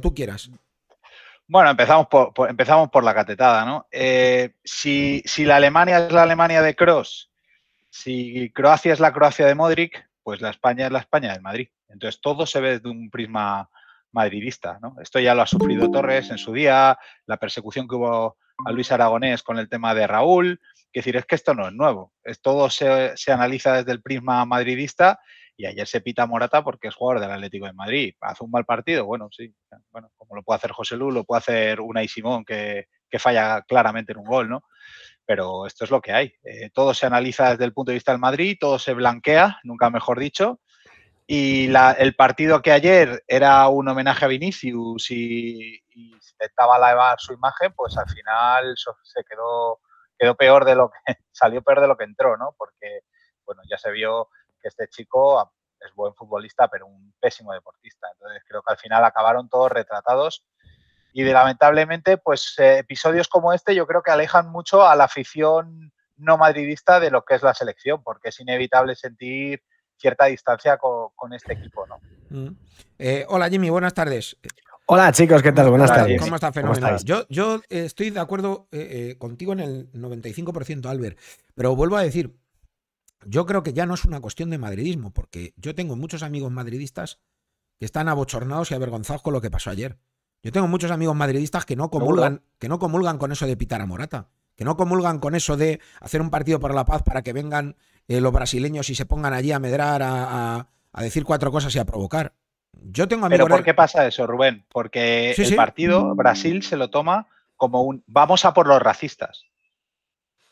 tú quieras. Bueno, empezamos por, empezamos por la catetada, ¿no? Eh, si, si, la Alemania es la Alemania de Kroos, si Croacia es la Croacia de Modric, pues la España es la España de Madrid. Entonces todo se ve desde un prisma madridista, ¿no? Esto ya lo ha sufrido Torres en su día, la persecución que hubo a Luis Aragonés con el tema de Raúl. que decir, es que esto no es nuevo, es, todo se, se analiza desde el prisma madridista y ayer se pita Morata porque es jugador del Atlético de Madrid. Hace un mal partido, bueno, sí. Bueno, como lo puede hacer José Lu, lo puede hacer y Simón, que, falla claramente en un gol, ¿no? Pero esto es lo que hay. Eh, todo se analiza desde el punto de vista del Madrid, todo se blanquea, nunca mejor dicho. Y el partido que ayer era un homenaje a Vinicius y, y intentaba lavar su imagen, pues al final se quedó, quedó peor de lo que salió peor de lo que entró, ¿no? Porque bueno, ya se vio este chico ah, es buen futbolista, pero un pésimo deportista. Entonces creo que al final acabaron todos retratados y lamentablemente, pues eh, episodios como este yo creo que alejan mucho a la afición no madridista de lo que es la selección, porque es inevitable sentir cierta distancia con, este equipo, ¿no? Mm. Eh, hola Jimmy, buenas tardes. Hola chicos, ¿qué tal? Buenas tardes. ¿Cómo está fenomenal? yo, estoy de acuerdo eh, contigo en el 95%, Albert, pero vuelvo a decir, yo creo que ya no es una cuestión de madridismo, porque yo tengo muchos amigos madridistas que están abochornados y avergonzados con lo que pasó ayer. Yo tengo muchos amigos madridistas que no comulgan, que no comulgan con eso de pitar a Morata, que no comulgan con eso de hacer un partido por la paz para que vengan eh, los brasileños y se pongan allí a medrar, a, decir cuatro cosas y a provocar. Yo tengo amigos. Pero ¿por qué pasa eso, Rubén? Porque el partido Brasil se lo toma como un vamos a por los racistas.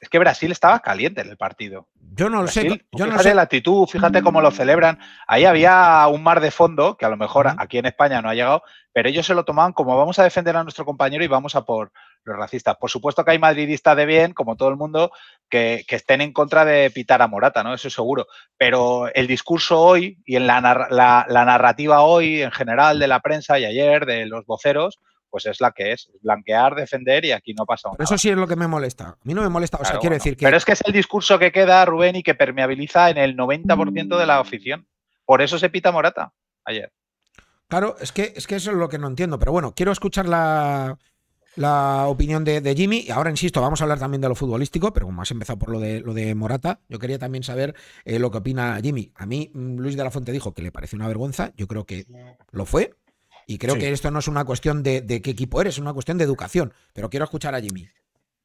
Es que Brasil estaba caliente en el partido. Yo no lo sé. Yo fíjate no la actitud, fíjate cómo lo mm. celebran. Ahí había un mar de fondo, que a lo mejor aquí en España no ha llegado, pero ellos se lo tomaban como vamos a defender a nuestro compañero y vamos a por los racistas. Por supuesto que hay madridistas de bien, como todo el mundo, que, estén en contra de pitar a Morata, ¿no? Eso seguro. Pero el discurso hoy y en la narrativa hoy, en general, de la prensa y ayer, de los voceros, pues es la que es. Blanquear, defender y aquí no pasa nada. eso sí es lo que me molesta. A mí no me molesta, o sea, quiero decir que... Pero es que es el discurso que queda, Rubén, y que permeabiliza en el 90% de la afición. Por eso se pita Morata ayer. Claro, es que, es que eso es lo que no entiendo. Pero bueno, quiero escuchar la, opinión de, Jimmy. Y ahora, insisto, vamos a hablar también de lo futbolístico, pero como has empezado por lo de, lo de Morata, yo quería también saber eh, lo que opina Jimmy. A mí, mm, Luis de la Fuente dijo que le parece una vergüenza. Yo creo que lo fue. Y creo que esto no es una cuestión de, de, qué equipo eres, es una cuestión de educación. Pero quiero escuchar a Jimmy.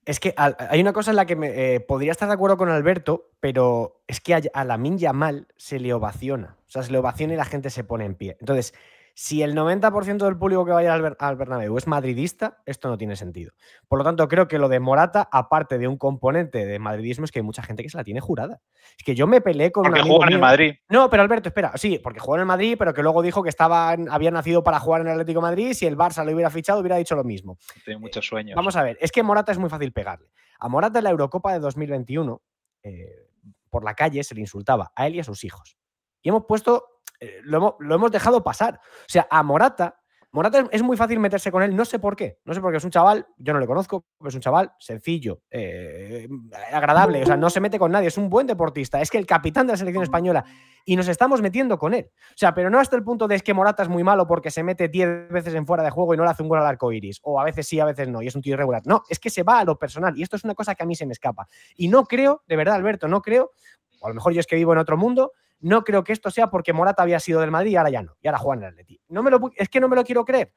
Es que hay una cosa en la que eh, podría estar de acuerdo con Alberto, pero es que a, la Minya Mal se le ovaciona. O sea, se le ovaciona y la gente se pone en pie. Entonces, si el 90% del público que vaya al, Bernabéu es madridista, esto no tiene sentido. Por lo tanto, creo que lo de Morata, aparte de un componente de madridismo, es que hay mucha gente que se la tiene jurada. Es que yo me peleé con porque un en el Madrid. No, pero Alberto, espera, sí, porque jugó en el Madrid, pero que luego dijo que había nacido para jugar en el Atlético de Madrid, si el Barça lo hubiera fichado hubiera dicho lo mismo. Tiene muchos sueños. vamos a ver, es que Morata es muy fácil pegarle. A Morata en la Eurocopa de 2021, eh, por la calle se le insultaba a él y a sus hijos. Y hemos puesto eh, lo, hemos, dejado pasar. O sea, a Morata, Morata es, muy fácil meterse con él, no sé por qué. No sé por qué es un chaval, yo no le conozco, pero es un chaval sencillo, eh, agradable, o sea, no se mete con nadie, es un buen deportista, es que el capitán de la selección española y nos estamos metiendo con él. O sea, pero no hasta el punto de es que Morata es muy malo porque se mete 10 veces en fuera de juego y no le hace un gol al arco o a veces sí, a veces no, y es un tío irregular. No, es que se va a lo personal y esto es una cosa que a mí se me escapa. Y no creo, de verdad, Alberto, no creo, a lo mejor yo es que vivo en otro mundo, no creo que esto sea porque Morata había sido del Madrid y ahora ya no, y ahora juega en el Atleti. No me lo, es que no me lo quiero creer.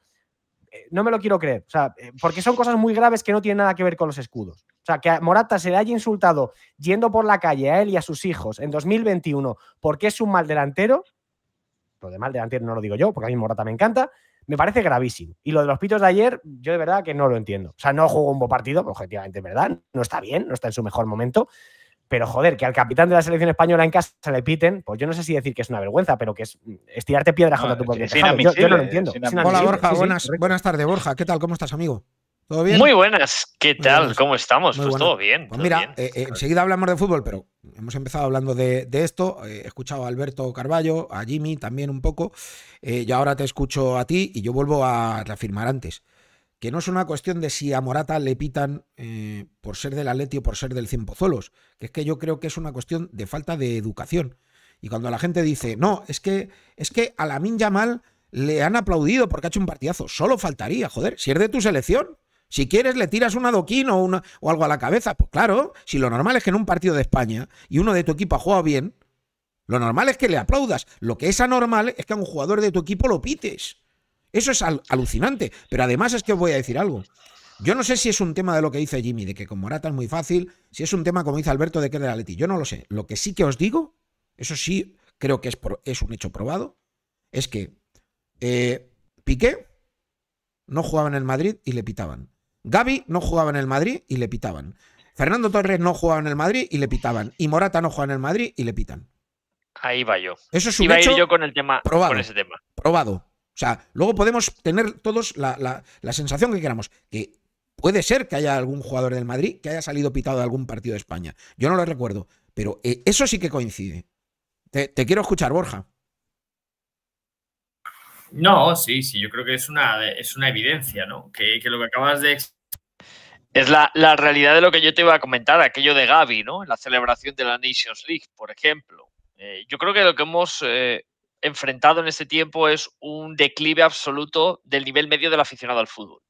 Eh, no me lo quiero creer, o sea, eh, porque son cosas muy graves que no tienen nada que ver con los escudos. O sea, que a Morata se le haya insultado yendo por la calle a él y a sus hijos en 2021 porque es un mal delantero, lo de mal delantero no lo digo yo, porque a mí Morata me encanta, me parece gravísimo. Y lo de los pitos de ayer, yo de verdad que no lo entiendo. O sea, no jugó un buen partido, objetivamente, ¿verdad? No está bien, no está en su mejor momento. Pero joder, que al capitán de la selección española en casa se le piten, pues yo no sé si decir que es una vergüenza, pero que es mm, estirarte piedra no, tu Yo, no lo entiendo. Hola Borja, buenas, tardes Borja, ¿qué tal? ¿Cómo estás amigo? ¿Todo bien? Muy buenas, ¿qué tal? ¿Cómo estamos? pues todo bien. Pues mira, eh, eh, enseguida hablamos de fútbol, pero hemos empezado hablando de, esto. Eh, he escuchado a Alberto Carballo, a Jimmy también un poco, Yo ahora te escucho a ti y yo vuelvo a reafirmar antes que no es una cuestión de si a Morata le pitan eh, por ser del Atleti o por ser del Cien que es que yo creo que es una cuestión de falta de educación. Y cuando la gente dice, no, es que, es que a ya Yamal le han aplaudido porque ha hecho un partidazo, solo faltaría, joder, si es de tu selección. Si quieres, le tiras un adoquín una, o algo a la cabeza. Pues claro, si lo normal es que en un partido de España y uno de tu equipo ha jugado bien, lo normal es que le aplaudas. Lo que es anormal es que a un jugador de tu equipo lo pites. Eso es alucinante. Pero además es que os voy a decir algo. Yo no sé si es un tema de lo que dice Jimmy, de que con Morata es muy fácil, si es un tema, como dice Alberto, de que la Leti. Yo no lo sé. Lo que sí que os digo, eso sí creo que es, es un hecho probado, es que eh, Piqué no jugaba en el Madrid y le pitaban. Gaby no jugaba en el Madrid y le pitaban. Fernando Torres no jugaba en el Madrid y le pitaban. Y Morata no jugaba en el Madrid y le pitan. Ahí va yo. Eso es un hecho yo con el tema, con ese tema. Probado. O sea, luego podemos tener todos la, sensación que queramos, que puede ser que haya algún jugador del Madrid que haya salido pitado de algún partido de España. Yo no lo recuerdo, pero eh, eso sí que coincide. Te, quiero escuchar, Borja. No, sí, sí, yo creo que es una, es una evidencia, ¿no? Que, lo que acabas de es la, realidad de lo que yo te iba a comentar, aquello de Gaby, ¿no? La celebración de la Nations League, por ejemplo. Eh, yo creo que lo que hemos eh, enfrentado en este tiempo es un declive absoluto del nivel medio del aficionado al fútbol.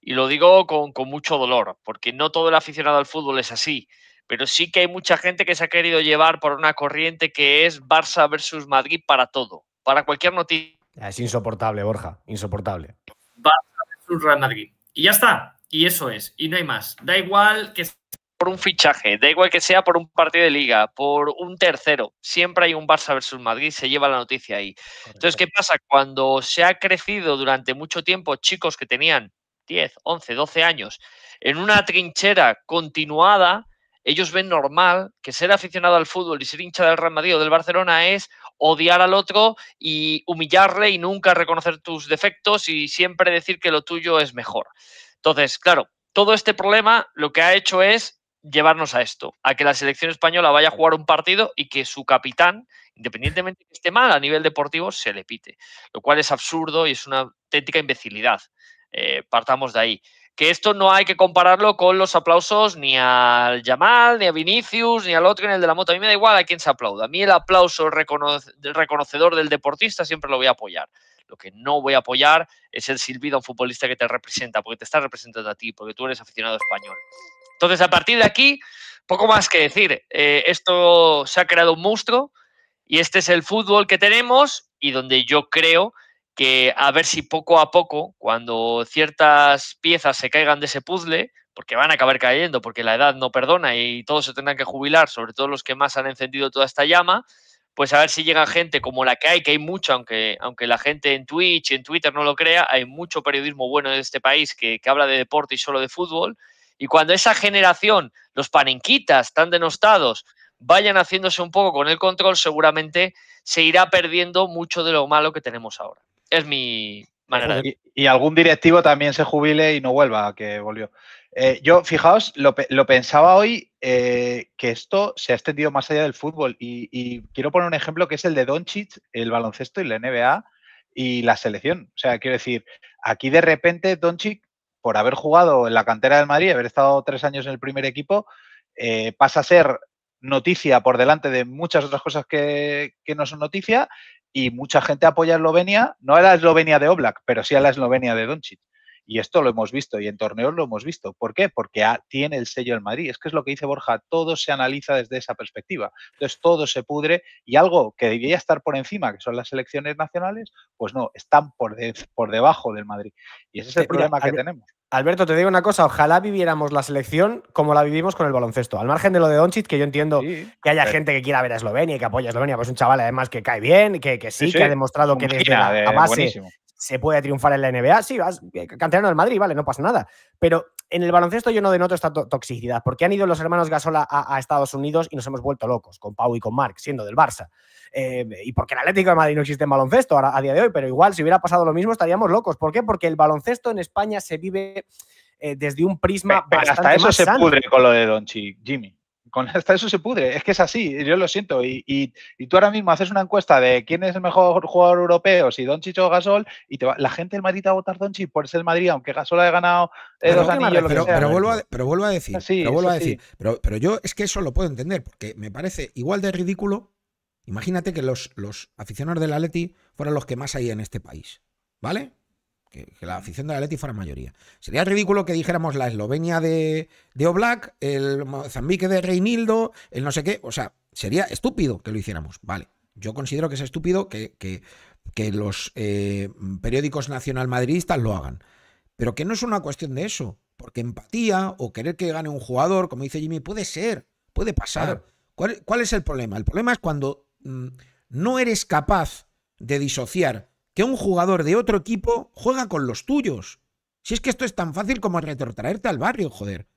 Y lo digo con, mucho dolor, porque no todo el aficionado al fútbol es así pero sí que hay mucha gente que se ha querido llevar por una corriente que es Barça versus Madrid para todo, para cualquier noticia. Ah, es insoportable, Borja, insoportable. Barça versus Real Madrid. Y ya está, y eso es, y no hay más. Da igual que por un fichaje, da igual que sea por un partido de liga, por un tercero, siempre hay un Barça versus Madrid, se lleva la noticia ahí. Entonces, ¿qué pasa? Cuando se ha crecido durante mucho tiempo chicos que tenían 10, 11, 12 años en una trinchera continuada, ellos ven normal que ser aficionado al fútbol y ser hincha del Real Madrid o del Barcelona es odiar al otro y humillarle y nunca reconocer tus defectos y siempre decir que lo tuyo es mejor. Entonces, claro, todo este problema lo que ha hecho es llevarnos a esto, a que la selección española vaya a jugar un partido y que su capitán, independientemente de que esté mal a nivel deportivo, se le pite, lo cual es absurdo y es una auténtica imbecilidad. Eh, partamos de ahí. Que esto no hay que compararlo con los aplausos ni al Yamal, ni a Vinicius, ni al otro, en el de la moto. A mí me da igual a quién se aplauda. A mí el aplauso reconocedor del deportista siempre lo voy a apoyar. Lo que no voy a apoyar es el silbido a un futbolista que te representa, porque te está representando a ti, porque tú eres aficionado español. Entonces, a partir de aquí, poco más que decir. Eh, esto se ha creado un monstruo y este es el fútbol que tenemos y donde yo creo que a ver si poco a poco, cuando ciertas piezas se caigan de ese puzzle, porque van a acabar cayendo, porque la edad no perdona y todos se tendrán que jubilar, sobre todo los que más han encendido toda esta llama, pues a ver si llega gente como la que hay, que hay mucho, aunque, aunque la gente en Twitch, en Twitter no lo crea, hay mucho periodismo bueno en este país que, que habla de deporte y solo de fútbol, y cuando esa generación, los panenquitas tan denostados, vayan haciéndose un poco con el control, seguramente se irá perdiendo mucho de lo malo que tenemos ahora. Es mi manera de... Y, y algún directivo también se jubile y no vuelva, que volvió. Eh, yo, fijaos, lo, pensaba hoy eh, que esto se ha extendido más allá del fútbol y, quiero poner un ejemplo que es el de Doncic, el baloncesto y la NBA y la selección. O sea, quiero decir, aquí de repente Doncic por haber jugado en la cantera del Madrid, haber estado tres años en el primer equipo, eh, pasa a ser noticia por delante de muchas otras cosas que, no son noticia y mucha gente apoya a Eslovenia, no a la Eslovenia de Oblak, pero sí a la Eslovenia de Doncic. Y esto lo hemos visto y en torneos lo hemos visto. ¿Por qué? Porque tiene el sello del Madrid. Es que es lo que dice Borja, todo se analiza desde esa perspectiva. Entonces todo se pudre y algo que debía estar por encima, que son las elecciones nacionales, pues no, están por, debajo del Madrid. Y ese es el eh, problema que tenemos. Alberto, te digo una cosa, ojalá viviéramos la selección como la vivimos con el baloncesto. Al margen de lo de Doncic, que yo entiendo que haya gente que quiera ver a Eslovenia y que apoya a Eslovenia, pues un chaval además que cae bien, que, que sí, que ha demostrado que desde la, base se puede triunfar en la NBA. Sí, vas eh, canterano del Madrid, vale, no pasa nada. Pero en el baloncesto yo no denoto esta toxicidad, porque han ido los hermanos Gasola a, Estados Unidos y nos hemos vuelto locos, con Pau y con Mark, siendo del Barça. Eh, y porque el Atlético de Madrid no existe en baloncesto a, a día de hoy, pero igual si hubiera pasado lo mismo estaríamos locos. ¿Por qué? Porque el baloncesto en España se vive eh, desde un prisma hasta eso se pudre con lo de Chi Jimmy con, hasta eso se pudre. Es que es así, yo lo siento. Y, tú ahora mismo haces una encuesta de quién es el mejor jugador europeo, si Doncic o Gasol, y la gente del Madrid va a votar Doncic por ser el Madrid, aunque Gasol haya ganado eh, dos anillos. Pero, vuelvo a, decir, sí, pero, vuelvo a decir pero, yo es que eso lo puedo entender, porque me parece igual de ridículo. Imagínate que los, los aficionados del Atleti fueran los que más hay en este país, ¿vale? que, la afición la Leti fuera mayoría. Sería ridículo que dijéramos la Eslovenia de, de Oblak, el Mozambique de Reinildo, el no sé qué. O sea, sería estúpido que lo hiciéramos. Vale, yo considero que es estúpido que, que, los eh, periódicos nacional madridistas lo hagan. Pero que no es una cuestión de eso. Porque empatía o querer que gane un jugador, como dice Jimmy, puede ser, puede pasar. ¿Cuál, es el problema? El problema es cuando mm, no eres capaz de disociar que un jugador de otro equipo juega con los tuyos. Si es que esto es tan fácil como retrotraerte al barrio, joder.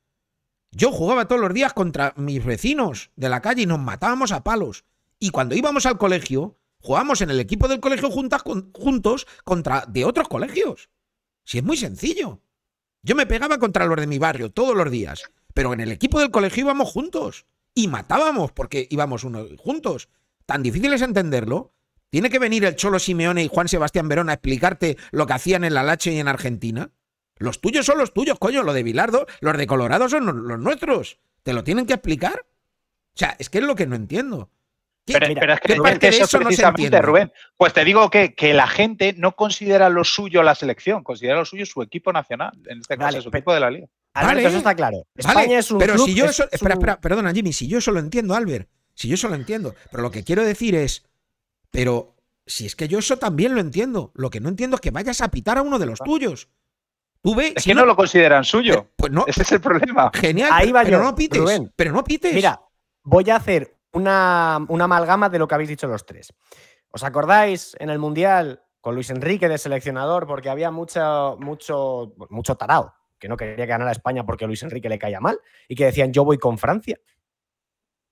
Yo jugaba todos los días contra mis vecinos de la calle y nos matábamos a palos. Y cuando íbamos al colegio, jugábamos en el equipo del colegio juntos contra de otros colegios. Si es muy sencillo. Yo me pegaba contra los de mi barrio todos los días, pero en el equipo del colegio íbamos juntos y matábamos porque íbamos unos juntos. Tan difícil es entenderlo ¿Tiene que venir el Cholo Simeone y Juan Sebastián Verón a explicarte lo que hacían en la Lache y en Argentina? Los tuyos son los tuyos, coño, los de Bilardo, los de Colorado son los nuestros. ¿Te lo tienen que explicar? O sea, es que es lo que no entiendo. Pero, es que parte de eso, no se entiende? Rubén, pues te digo que, la gente no considera lo suyo la selección, considera lo suyo su equipo nacional, en este caso su equipo de la liga. vale, eso está claro. España es un pero si yo eso, espera, espera, perdona Jimmy, si yo eso lo entiendo, Albert, si yo eso lo entiendo, pero lo que quiero decir es, pero si es que yo eso también lo entiendo. Lo que no entiendo es que vayas a pitar a uno de los ah. tuyos. Tú es que no, lo consideran suyo. Eh, pues no. Ese es el problema. Genial. Ahí pero no pites. Pero no pites. Mira, voy a hacer una, amalgama de lo que habéis dicho los tres. ¿Os acordáis en el Mundial con Luis Enrique de seleccionador? Porque había mucho, mucho, mucho tarao que no quería ganar a España porque Luis Enrique le caía mal y que decían yo voy con Francia.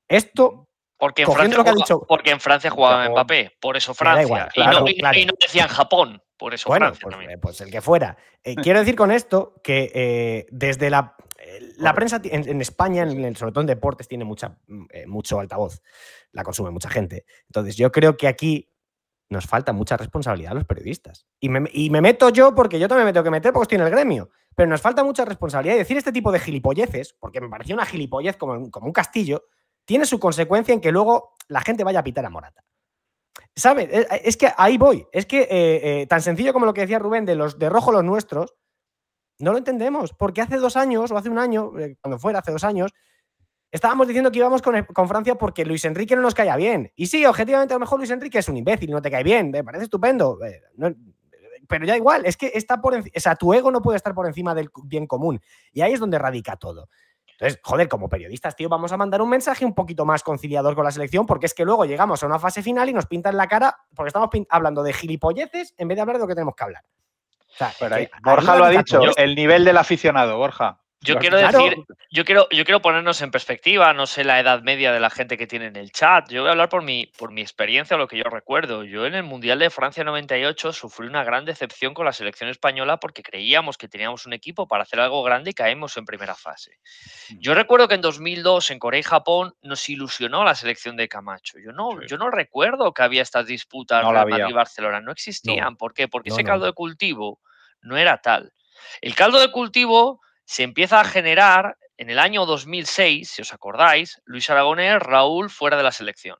Esto porque en, Francia jugaban porque en Francia Mbappé, por eso Francia. y, no, decían Japón, por eso Francia. Pues, eh, pues el que fuera. Eh, mm. quiero decir con esto que eh, desde la, la prensa en, España, en el, sobre todo en deportes, tiene mucha, mm, mucho altavoz. La consume mucha gente. Entonces yo creo que aquí nos falta mucha responsabilidad a los periodistas. Y me, meto yo porque yo también me tengo que meter porque estoy en el gremio. Pero nos falta mucha responsabilidad. Y decir este tipo de gilipolleces, porque me pareció una gilipollez como, como un castillo, tiene su consecuencia en que luego la gente vaya a pitar a Morata. ¿Sabes? Eh, eh, es que ahí voy. Es que eh, tan sencillo como lo que decía Rubén de los de rojo los nuestros, no lo entendemos. Porque hace dos años, o hace un año, cuando fuera, hace dos años, estábamos diciendo que íbamos con, Francia porque Luis Enrique no nos caía bien. Y sí, objetivamente a lo mejor Luis Enrique es un imbécil, no te cae bien, me parece estupendo. pero ya igual, es que está por o tu ego no puede estar por encima del bien común. Y ahí es donde radica todo. Entonces, joder, como periodistas, tío, vamos a mandar un mensaje un poquito más conciliador con la selección, porque es que luego llegamos a una fase final y nos pintan la cara, porque estamos hablando de gilipolleces en vez de hablar de lo que tenemos que hablar. Borja lo ha dicho, el nivel del aficionado, Borja. Yo quiero decir, yo quiero, yo quiero ponernos en perspectiva, no sé la edad media de la gente que tiene en el chat. Yo voy a hablar por mi, por mi experiencia lo que yo recuerdo. Yo en el Mundial de Francia 98 sufrí una gran decepción con la selección española porque creíamos que teníamos un equipo para hacer algo grande y caemos en primera fase. Mm. Yo recuerdo que en 2002 en Corea y Japón nos ilusionó la selección de Camacho. Yo no, yo no recuerdo que había estas disputas de y Barcelona, no existían. ¿Por qué? Porque ese caldo de cultivo no era tal. El caldo de cultivo se empieza a generar en el año 2006, si os acordáis, Luis Aragonés, Raúl fuera de la selección.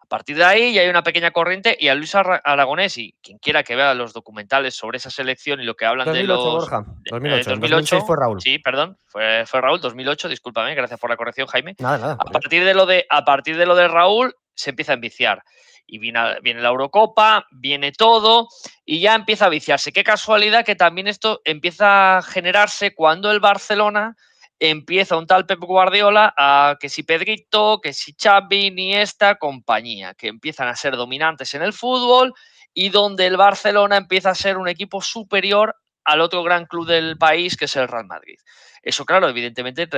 A partir de ahí ya hay una pequeña corriente y a Luis Aragonés y quien quiera que vea los documentales sobre esa selección y lo que hablan de los... 2008, 2008 eh, fue Raúl. Sí, perdón, fue, fue, Raúl, 2008, discúlpame, gracias por la corrección Jaime. Nada, nada. A partir, de lo de, a partir de lo de Raúl se empieza a enviciar y viene, la Eurocopa, viene todo y ya empieza a viciarse. Qué casualidad que también esto empieza a generarse cuando el Barcelona empieza un tal Pep Guardiola a que si Pedrito, que si Xavi, ni esta compañía, que empiezan a ser dominantes en el fútbol y donde el Barcelona empieza a ser un equipo superior al otro gran club del país, que es el Real Madrid. Eso, claro, evidentemente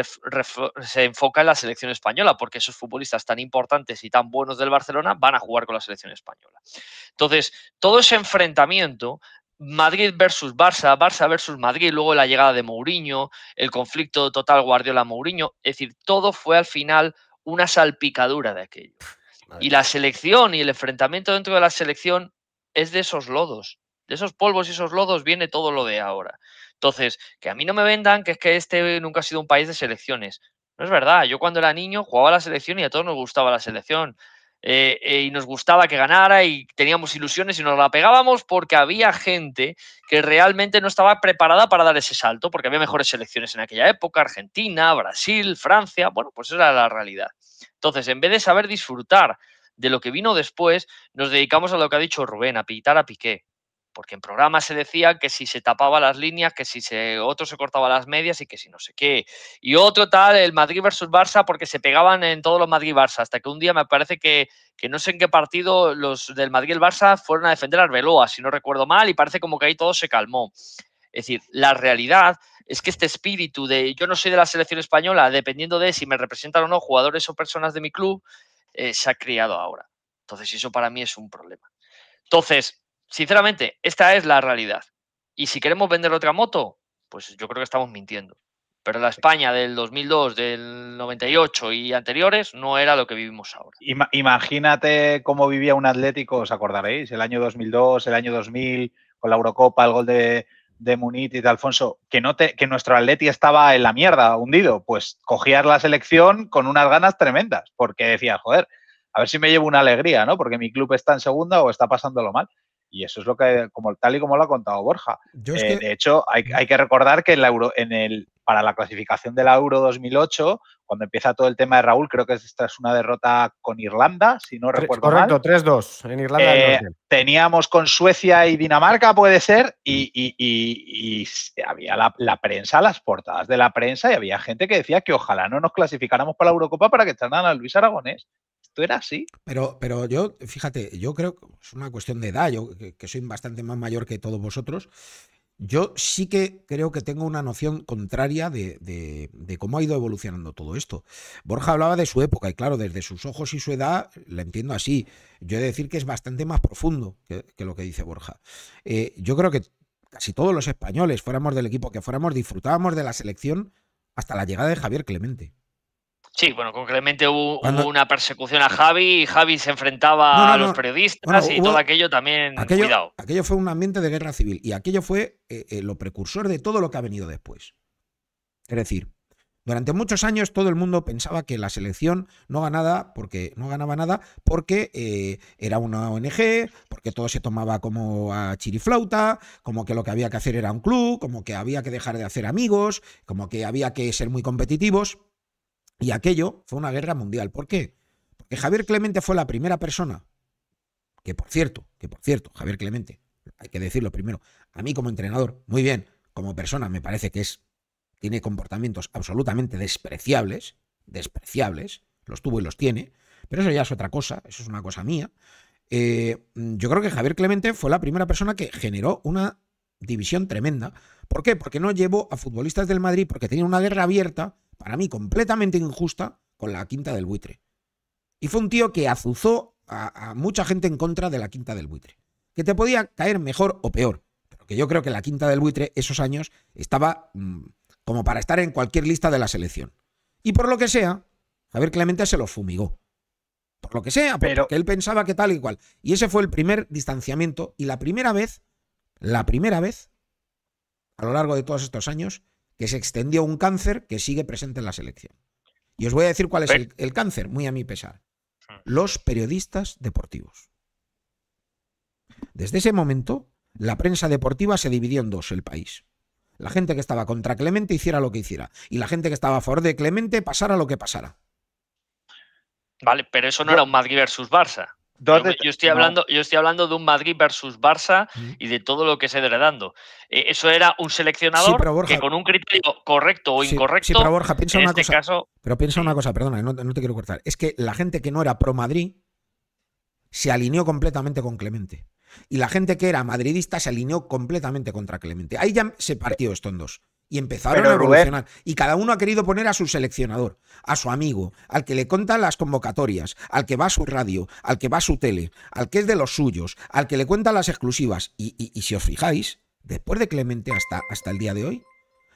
se enfoca en la selección española, porque esos futbolistas tan importantes y tan buenos del Barcelona van a jugar con la selección española. Entonces, todo ese enfrentamiento, Madrid versus Barça, Barça versus Madrid, luego la llegada de Mourinho, el conflicto total Guardiola-Mourinho, es decir, todo fue al final una salpicadura de aquello. y la selección y el enfrentamiento dentro de la selección es de esos lodos de esos polvos y esos lodos viene todo lo de ahora. Entonces, que a mí no me vendan que es que este nunca ha sido un país de selecciones. No es verdad. Yo cuando era niño jugaba a la selección y a todos nos gustaba la selección. Eh, eh, y nos gustaba que ganara y teníamos ilusiones y nos la pegábamos porque había gente que realmente no estaba preparada para dar ese salto, porque había mejores selecciones en aquella época, Argentina, Brasil, Francia, bueno, pues esa era la realidad. Entonces, en vez de saber disfrutar de lo que vino después, nos dedicamos a lo que ha dicho Rubén, a pitar a Piqué porque en programa se decía que si se tapaba las líneas, que si se, otro se cortaba las medias y que si no sé qué. Y otro tal, el Madrid versus Barça, porque se pegaban en todos los Madrid-Barça, hasta que un día me parece que, no sé en qué partido los del Madrid y el Barça fueron a defender a Arbeloa, si no recuerdo mal, y parece como que ahí todo se calmó. Es decir, la realidad es que este espíritu de yo no soy de la selección española, dependiendo de si me representan o no jugadores o personas de mi club, eh, se ha criado ahora. Entonces, eso para mí es un problema. Entonces, sinceramente, esta es la realidad. Y si queremos vender otra moto, pues yo creo que estamos mintiendo. Pero la España del 2002, del 98 y anteriores no era lo que vivimos ahora. imagínate cómo vivía un Atlético, os acordaréis, el año 2002, el año 2000, con la Eurocopa, el gol de, de y de Alfonso, que, no que nuestro Atleti estaba en la mierda, hundido, pues cogías la selección con unas ganas tremendas, porque decía, joder, a ver si me llevo una alegría, ¿no? Porque mi club está en segunda o está pasándolo mal. Y eso es lo que, como tal y como lo ha contado Borja. Eh, de hecho, hay, que recordar que para la clasificación de la Euro 2008, cuando empieza todo el tema de Raúl, creo que esta es una derrota con Irlanda, si no recuerdo mal. Correcto, 3-2 en Irlanda. Eh, teníamos con Suecia y Dinamarca, puede ser, y, mm. había la, la, prensa, las portadas de la prensa, y había gente que decía que ojalá no nos clasificáramos para la Eurocopa para que echaran a Luis Aragonés. ¿Tú así? Pero, pero yo, fíjate, yo creo que es una cuestión de edad, yo que, soy bastante más mayor que todos vosotros, yo sí que creo que tengo una noción contraria de, cómo ha ido evolucionando todo esto. Borja hablaba de su época y claro, desde sus ojos y su edad la entiendo así. Yo he de decir que es bastante más profundo que, lo que dice Borja. Eh, yo creo que casi todos los españoles, fuéramos del equipo que fuéramos, disfrutábamos de la selección hasta la llegada de Javier Clemente. Sí, bueno, concretamente hubo, una persecución a Javi y Javi se enfrentaba a los periodistas y todo aquello también. Aquello, cuidado. aquello fue un ambiente de guerra civil y aquello fue eh, eh, lo precursor de todo lo que ha venido después. Es decir, durante muchos años todo el mundo pensaba que la selección no ganaba porque no ganaba nada porque eh, era una ONG, porque todo se tomaba como a chiriflauta, como que lo que había que hacer era un club, como que había que dejar de hacer amigos, como que había que ser muy competitivos. Y aquello fue una guerra mundial. ¿Por qué? Porque Javier Clemente fue la primera persona, que por cierto, que por cierto, Javier Clemente, hay que decirlo primero, a mí como entrenador, muy bien, como persona me parece que es, tiene comportamientos absolutamente despreciables, despreciables, los tuvo y los tiene, pero eso ya es otra cosa, eso es una cosa mía. Eh, yo creo que Javier Clemente fue la primera persona que generó una división tremenda. ¿Por qué? Porque no llevó a futbolistas del Madrid porque tenía una guerra abierta para mí completamente injusta, con la quinta del buitre. Y fue un tío que azuzó a, mucha gente en contra de la quinta del buitre, que te podía caer mejor o peor, pero que yo creo que la quinta del buitre esos años estaba mm, como para estar en cualquier lista de la selección. Y por lo que sea, Javier Clemente se lo fumigó. Por lo que sea, pero... porque él pensaba que tal y cual. Y ese fue el primer distanciamiento y la primera vez, la primera vez, a lo largo de todos estos años, que se extendió un cáncer que sigue presente en la selección. Y os voy a decir cuál es el, cáncer, muy a mi pesar. Ah. Los periodistas deportivos. Desde ese momento, la prensa deportiva se dividió en dos el país. La gente que estaba contra Clemente hiciera lo que hiciera. Y la gente que estaba a favor de Clemente pasara lo que pasara. Vale, pero eso no era un Madrid versus Barça. Yo, estoy hablando, yo estoy hablando de un Madrid versus Barça y de todo lo que se heredando. Eh, eso era un seleccionador que con un criterio correcto o incorrecto. Sí, pero Borja, piensa una este cosa, caso, pero piensa una cosa, perdona, no, te quiero cortar. Es que la gente que no era pro Madrid se alineó completamente con Clemente. Y la gente que era madridista se alineó completamente contra Clemente. Ahí ya se partió esto dos. Y empezaron a evolucionar. y cada uno ha querido poner a su seleccionador, a su amigo, al que le contan las convocatorias, al que va a su radio, al que va a su tele, al que es de los suyos, al que le cuenta las exclusivas. Y, si os fijáis, después de Clemente hasta, hasta el día de hoy,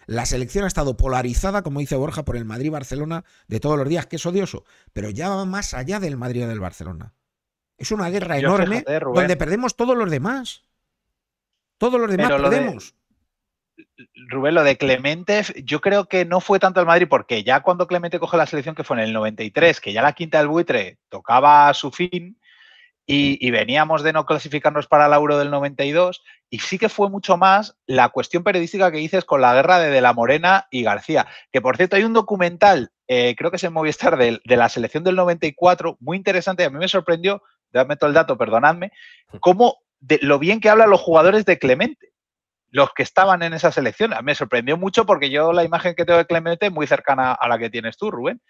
la selección ha estado polarizada, como dice Borja, por el Madrid-Barcelona de todos los días, que es odioso, pero ya va más allá del Madrid del Barcelona. Es una guerra enorme donde perdemos todos los demás. Todos los demás perdemos. Rubén, lo de Clemente, yo creo que no fue tanto el Madrid porque ya cuando Clemente coge la selección, que fue en el 93, que ya la quinta del buitre tocaba su fin y, veníamos de no clasificarnos para la Euro del 92, y sí que fue mucho más la cuestión periodística que dices con la guerra de De la Morena y García. Que por cierto, hay un documental, eh, creo que es en Movistar, de, la selección del 94, muy interesante. A mí me sorprendió, ya todo el dato, perdonadme, cómo de, lo bien que hablan los jugadores de Clemente los que estaban en esa selección. Me sorprendió mucho porque yo la imagen que tengo de Clemente es muy cercana a la que tienes tú, Rubén.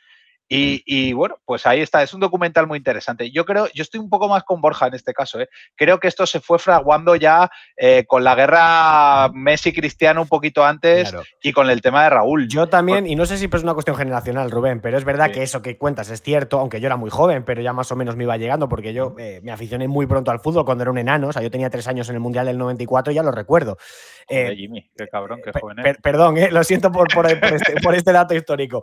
Y, bueno, pues ahí está, es un documental muy interesante. Yo creo, yo estoy un poco más con Borja en este caso, ¿eh? creo que esto se fue fraguando ya eh, con la guerra Messi-Cristiano un poquito antes y con el tema de Raúl. Yo también, y no sé si es una cuestión generacional, Rubén, pero es verdad que eso que cuentas es cierto, aunque yo era muy joven, pero ya más o menos me iba llegando porque yo eh, me aficioné muy pronto al fútbol cuando era un enano, o sea, yo tenía tres años en el Mundial del 94 y ya lo recuerdo. Eh, Jimmy, qué cabrón, qué joven. perdón, lo siento por, este, por este dato histórico,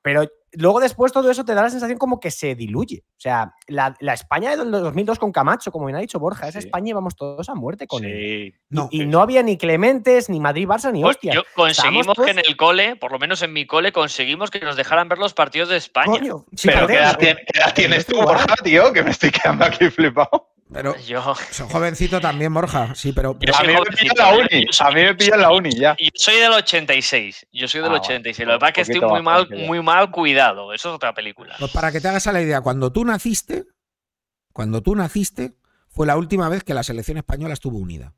pero luego después todo eso te da la sensación como que se diluye. O sea, la, España de 2002 con Camacho, como bien ha dicho Borja, esa España íbamos todos a muerte con él. y, no había ni Clementes, ni Madrid-Barça, ni pues hostia. conseguimos que en el cole, por lo menos en mi cole, conseguimos que nos dejaran ver los partidos de España. Pero ¿qué edad, tienes tú, Borja, tío? Que me estoy quedando aquí flipado. Pero yo... Soy jovencito también, morja Sí, pero. A mí, me pilla la uni, ¿eh? a mí me pillan la uni, ya. Yo soy del 86. Yo soy del 86. Ah, Lo que pasa es que estoy muy mal, muy mal cuidado. Eso es otra película. Pues para que te hagas a la idea, cuando tú naciste, cuando tú naciste, fue la última vez que la selección española estuvo unida.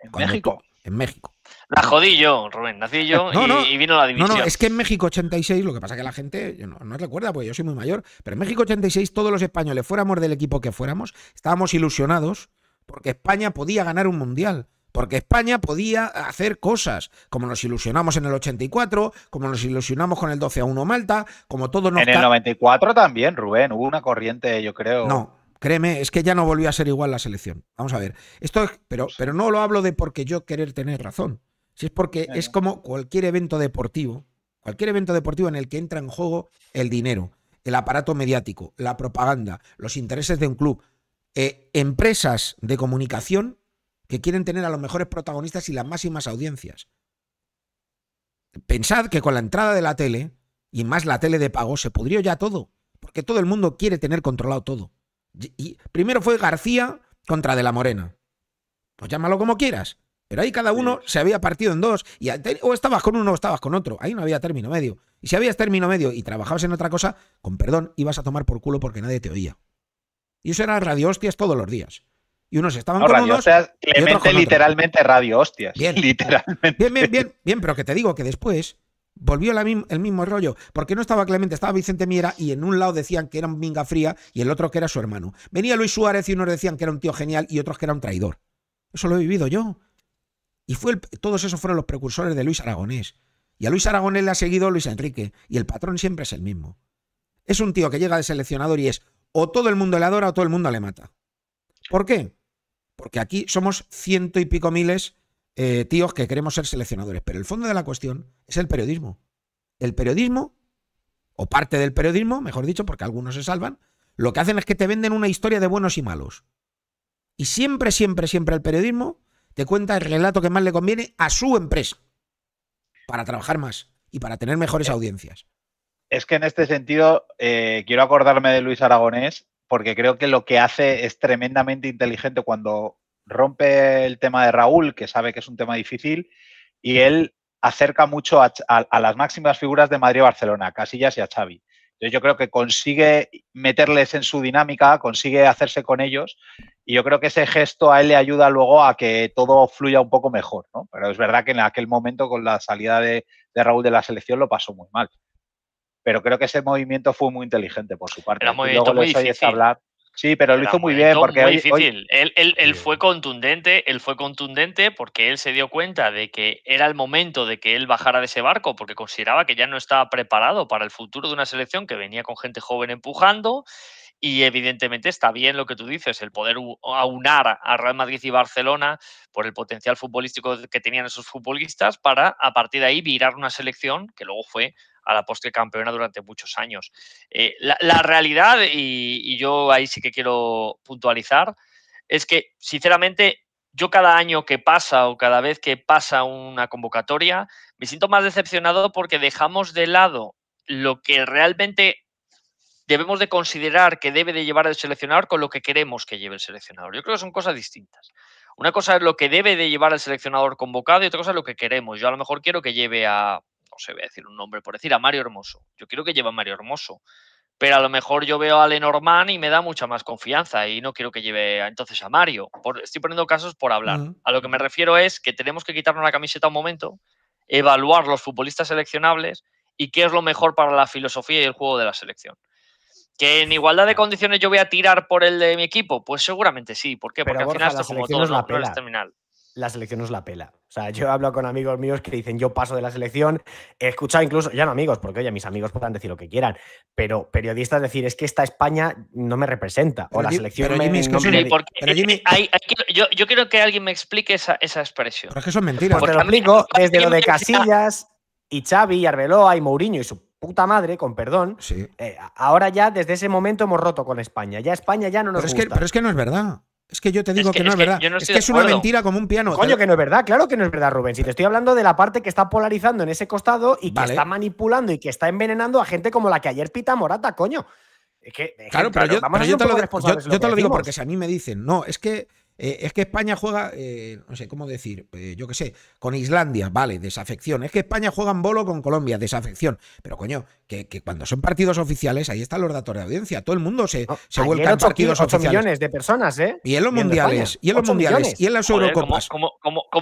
¿En México? en México. La jodí yo, Rubén. Nací yo y, vino la división. No, no, es que en México 86, lo que pasa que la gente no, no recuerda, porque yo soy muy mayor, pero en México 86 todos los españoles, fuéramos del equipo que fuéramos, estábamos ilusionados porque España podía ganar un mundial. Porque España podía hacer cosas, como nos ilusionamos en el 84, como nos ilusionamos con el 12 a 1 Malta, como todos nos. En el 94 también, Rubén, hubo una corriente, yo creo. No, Créeme, es que ya no volvió a ser igual la selección. Vamos a ver. Esto es, pero, pero no lo hablo de porque yo querer tener razón. Si es porque es como cualquier evento deportivo, cualquier evento deportivo en el que entra en juego el dinero, el aparato mediático, la propaganda, los intereses de un club, eh, empresas de comunicación que quieren tener a los mejores protagonistas y las máximas audiencias. Pensad que con la entrada de la tele, y más la tele de pago, se pudrió ya todo, porque todo el mundo quiere tener controlado todo primero fue García contra De la Morena. Pues llámalo como quieras. Pero ahí cada uno se había partido en dos. Y o estabas con uno o estabas con otro. Ahí no había término medio. Y si habías término medio y trabajabas en otra cosa, con perdón, ibas a tomar por culo porque nadie te oía. Y eso era radio hostias todos los días. Y unos estaban no, con literalmente radio hostias. Literalmente. Bien, bien, bien, bien, pero que te digo que después volvió el mismo rollo, porque no estaba Clemente, estaba Vicente Miera y en un lado decían que era un minga fría y el otro que era su hermano. Venía Luis Suárez y unos decían que era un tío genial y otros que era un traidor. Eso lo he vivido yo. Y fue todos esos fueron los precursores de Luis Aragonés. Y a Luis Aragonés le ha seguido Luis Enrique y el patrón siempre es el mismo. Es un tío que llega de seleccionador y es o todo el mundo le adora o todo el mundo le mata. ¿Por qué? Porque aquí somos ciento y pico miles eh, tíos que queremos ser seleccionadores. Pero el fondo de la cuestión es el periodismo. El periodismo, o parte del periodismo, mejor dicho, porque algunos se salvan, lo que hacen es que te venden una historia de buenos y malos. Y siempre, siempre, siempre el periodismo te cuenta el relato que más le conviene a su empresa para trabajar más y para tener mejores eh, audiencias. Es que en este sentido eh, quiero acordarme de Luis Aragonés porque creo que lo que hace es tremendamente inteligente cuando rompe el tema de Raúl, que sabe que es un tema difícil, y él acerca mucho a, las máximas figuras de Madrid-Barcelona, Casillas y a Xavi. Entonces yo creo que consigue meterles en su dinámica, consigue hacerse con ellos y yo creo que ese gesto a él le ayuda luego a que todo fluya un poco mejor, ¿no? Pero es verdad que en aquel momento con la salida de, Raúl de la selección lo pasó muy mal. Pero creo que ese movimiento fue muy inteligente por su parte. Era Hablar... Sí, pero lo hizo muy bien. Porque muy difícil. Él, fue contundente, él fue contundente porque él se dio cuenta de que era el momento de que él bajara de ese barco, porque consideraba que ya no estaba preparado para el futuro de una selección que venía con gente joven empujando. Y evidentemente está bien lo que tú dices, el poder aunar a Real Madrid y Barcelona por el potencial futbolístico que tenían esos futbolistas para a partir de ahí virar una selección que luego fue a la postre campeona durante muchos años. Eh, la, realidad, y, y yo ahí sí que quiero puntualizar, es que sinceramente yo cada año que pasa o cada vez que pasa una convocatoria, me siento más decepcionado porque dejamos de lado lo que realmente debemos de considerar que debe de llevar el seleccionador con lo que queremos que lleve el seleccionador. Yo creo que son cosas distintas. Una cosa es lo que debe de llevar el seleccionador convocado y otra cosa es lo que queremos. Yo a lo mejor quiero que lleve a sé, voy a decir un nombre por decir, a Mario Hermoso. Yo quiero que lleve a Mario Hermoso. Pero a lo mejor yo veo a Lenormand y me da mucha más confianza y no quiero que lleve entonces a Mario. estoy poniendo casos por hablar. A lo que me refiero es que tenemos que quitarnos la camiseta un momento, evaluar los futbolistas seleccionables y qué es lo mejor para la filosofía y el juego de la selección. ¿Que en igualdad de condiciones yo voy a tirar por el de mi equipo? Pues seguramente sí. ¿Por qué? Porque al final esto como todos la no, la selección nos la pela. O sea, yo hablo con amigos míos que dicen yo paso de la selección. He escuchado incluso, ya no amigos, porque oye, mis amigos puedan decir lo que quieran, pero periodistas decir es que esta España no me representa o la selección no pero Jimmy... yo, quiero que alguien me explique esa, expresión. es que son mentiras. Pues porque lo explico desde lo de Casillas y Xavi y Arbeloa y Mourinho y su puta madre, con perdón, eh, ahora ya desde ese momento hemos roto con España. Ya España ya no nos pero pero es que no es verdad. Es que yo te digo que, no es, verdad. es que es una mentira como un piano. Coño, que no es verdad, claro que no es verdad, Rubén. Si te estoy hablando de la parte que está polarizando en ese costado y que está manipulando y que está envenenando a gente como la que ayer pita Morata, coño. que, claro, pero, yo te lo digo porque si a mí me dicen, no, es que eh, es que España juega, eh, no sé cómo decir, eh, yo qué sé, con Islandia, vale, desafección. Es que España juega en bolo con Colombia, desafección. Pero coño, que, cuando son partidos oficiales, ahí están los datos de audiencia. Todo el mundo se, se vuelca en partidos 8 millones de personas, ¿eh? Y en los mundiales, y en los mundiales, y en las Eurocopas. ¿cómo,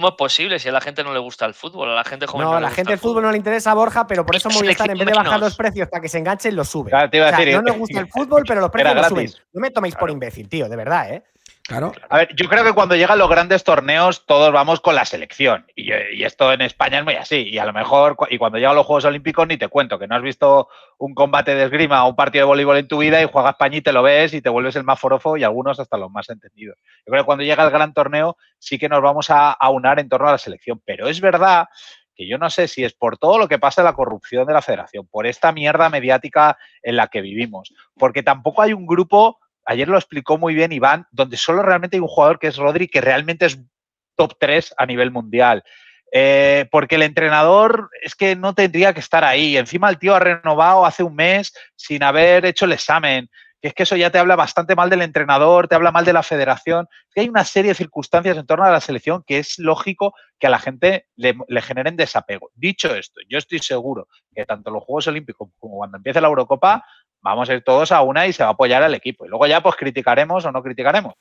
es posible si a la gente no le gusta el fútbol? A la gente No, a la gente el fútbol no le interesa a Borja, pero por eso Movistar, en vez de bajar los precios para que se enganchen, los sube. no le gusta el fútbol, pero los precios los suben. No me toméis por imbécil, tío, de verdad, ¿eh? A ver, yo creo que cuando llegan los grandes torneos todos vamos con la selección y, esto en España es muy así y a lo mejor y cuando llegan los Juegos Olímpicos ni te cuento que no has visto un combate de esgrima o un partido de voleibol en tu vida y juegas pañí y te lo ves y te vuelves el más forofo y algunos hasta los más entendidos. Yo creo que cuando llega el gran torneo sí que nos vamos a, unar en torno a la selección, pero es verdad que yo no sé si es por todo lo que pasa la corrupción de la federación, por esta mierda mediática en la que vivimos, porque tampoco hay un grupo ayer lo explicó muy bien Iván, donde solo realmente hay un jugador que es Rodri, que realmente es top 3 a nivel mundial. Eh, porque el entrenador es que no tendría que estar ahí. Encima el tío ha renovado hace un mes sin haber hecho el examen. Que es que eso ya te habla bastante mal del entrenador, te habla mal de la federación. Que hay una serie de circunstancias en torno a la selección que es lógico que a la gente le, le generen desapego. Dicho esto, yo estoy seguro que tanto los Juegos Olímpicos como cuando empiece la Eurocopa vamos a ir todos a una y se va a apoyar al equipo. Y luego ya pues criticaremos o no criticaremos.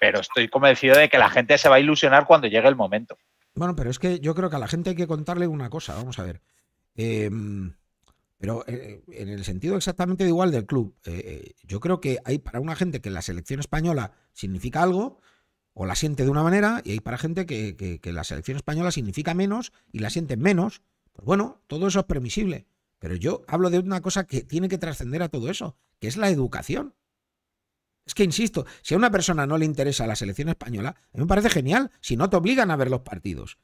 Pero estoy convencido de que la gente se va a ilusionar cuando llegue el momento. Bueno, pero es que yo creo que a la gente hay que contarle una cosa, vamos a ver. Em, pero eh, en el sentido exactamente igual del club, eh, eh, yo creo que hay para una gente que la selección española significa algo o la siente de una manera, y hay para gente que, la selección española significa menos y la siente menos. Pues bueno, todo eso es permisible. Pero yo hablo de una cosa que tiene que trascender a todo eso, que es la educación. Es que, insisto, si a una persona no le interesa la selección española, me parece genial, si no te obligan a ver los partidos.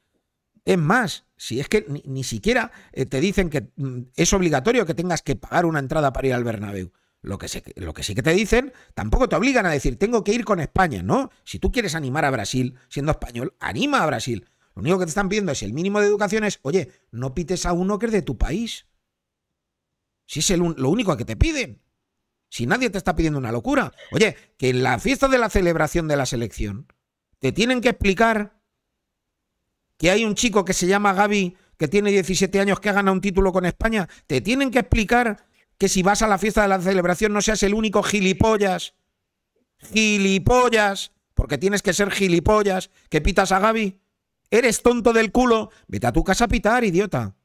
Es más, si es que ni, siquiera eh, te dicen que mm, es obligatorio que tengas que pagar una entrada para ir al Bernabéu. Lo que, lo que, sí que te dicen, tampoco te obligan a decir, tengo que ir con España, ¿no? Si tú quieres animar a Brasil, siendo español, anima a Brasil. Lo único que te están pidiendo es el mínimo de educación es, oye, no pites a uno que es de tu país. Si es lo único que te piden. Si nadie te está pidiendo una locura. Oye, que en la fiesta de la celebración de la selección te tienen que explicar que hay un chico que se llama Gaby, que tiene 17 años, que ha ganado un título con España. Te tienen que explicar que si vas a la fiesta de la celebración no seas el único gilipollas. Gilipollas. Porque tienes que ser gilipollas. Que pitas a Gaby. ¿Eres tonto del culo? Vete a tu casa a pitar, idiota.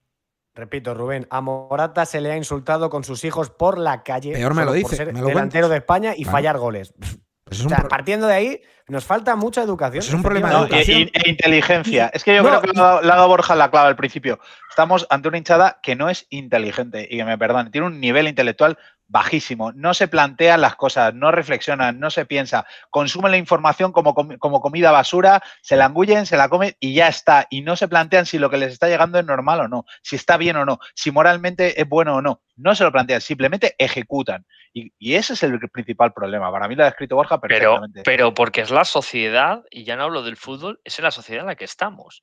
Repito, Rubén, a Morata se le ha insultado con sus hijos por la calle. Peor me lo dice. ser delantero de España y fallar goles. Pues o partiendo de ahí, nos falta mucha educación. Pues es un problema de e, inteligencia. Es que yo creo que le ha, dado, Borja la clave al principio. Estamos ante una hinchada que no es inteligente, y que me perdone, tiene un nivel intelectual bajísimo. No se plantean las cosas, no reflexionan, no se piensa. Consumen la información como, comida basura, se la engullen, se la comen y ya está. Y no se plantean si lo que les está llegando es normal o no, si está bien o no, si moralmente es bueno o no. No se lo plantean, simplemente ejecutan. Y, ese es el principal problema. Para mí lo ha descrito Borja perfectamente. Pero, pero porque es la sociedad, y ya no hablo del fútbol, es la sociedad en la que estamos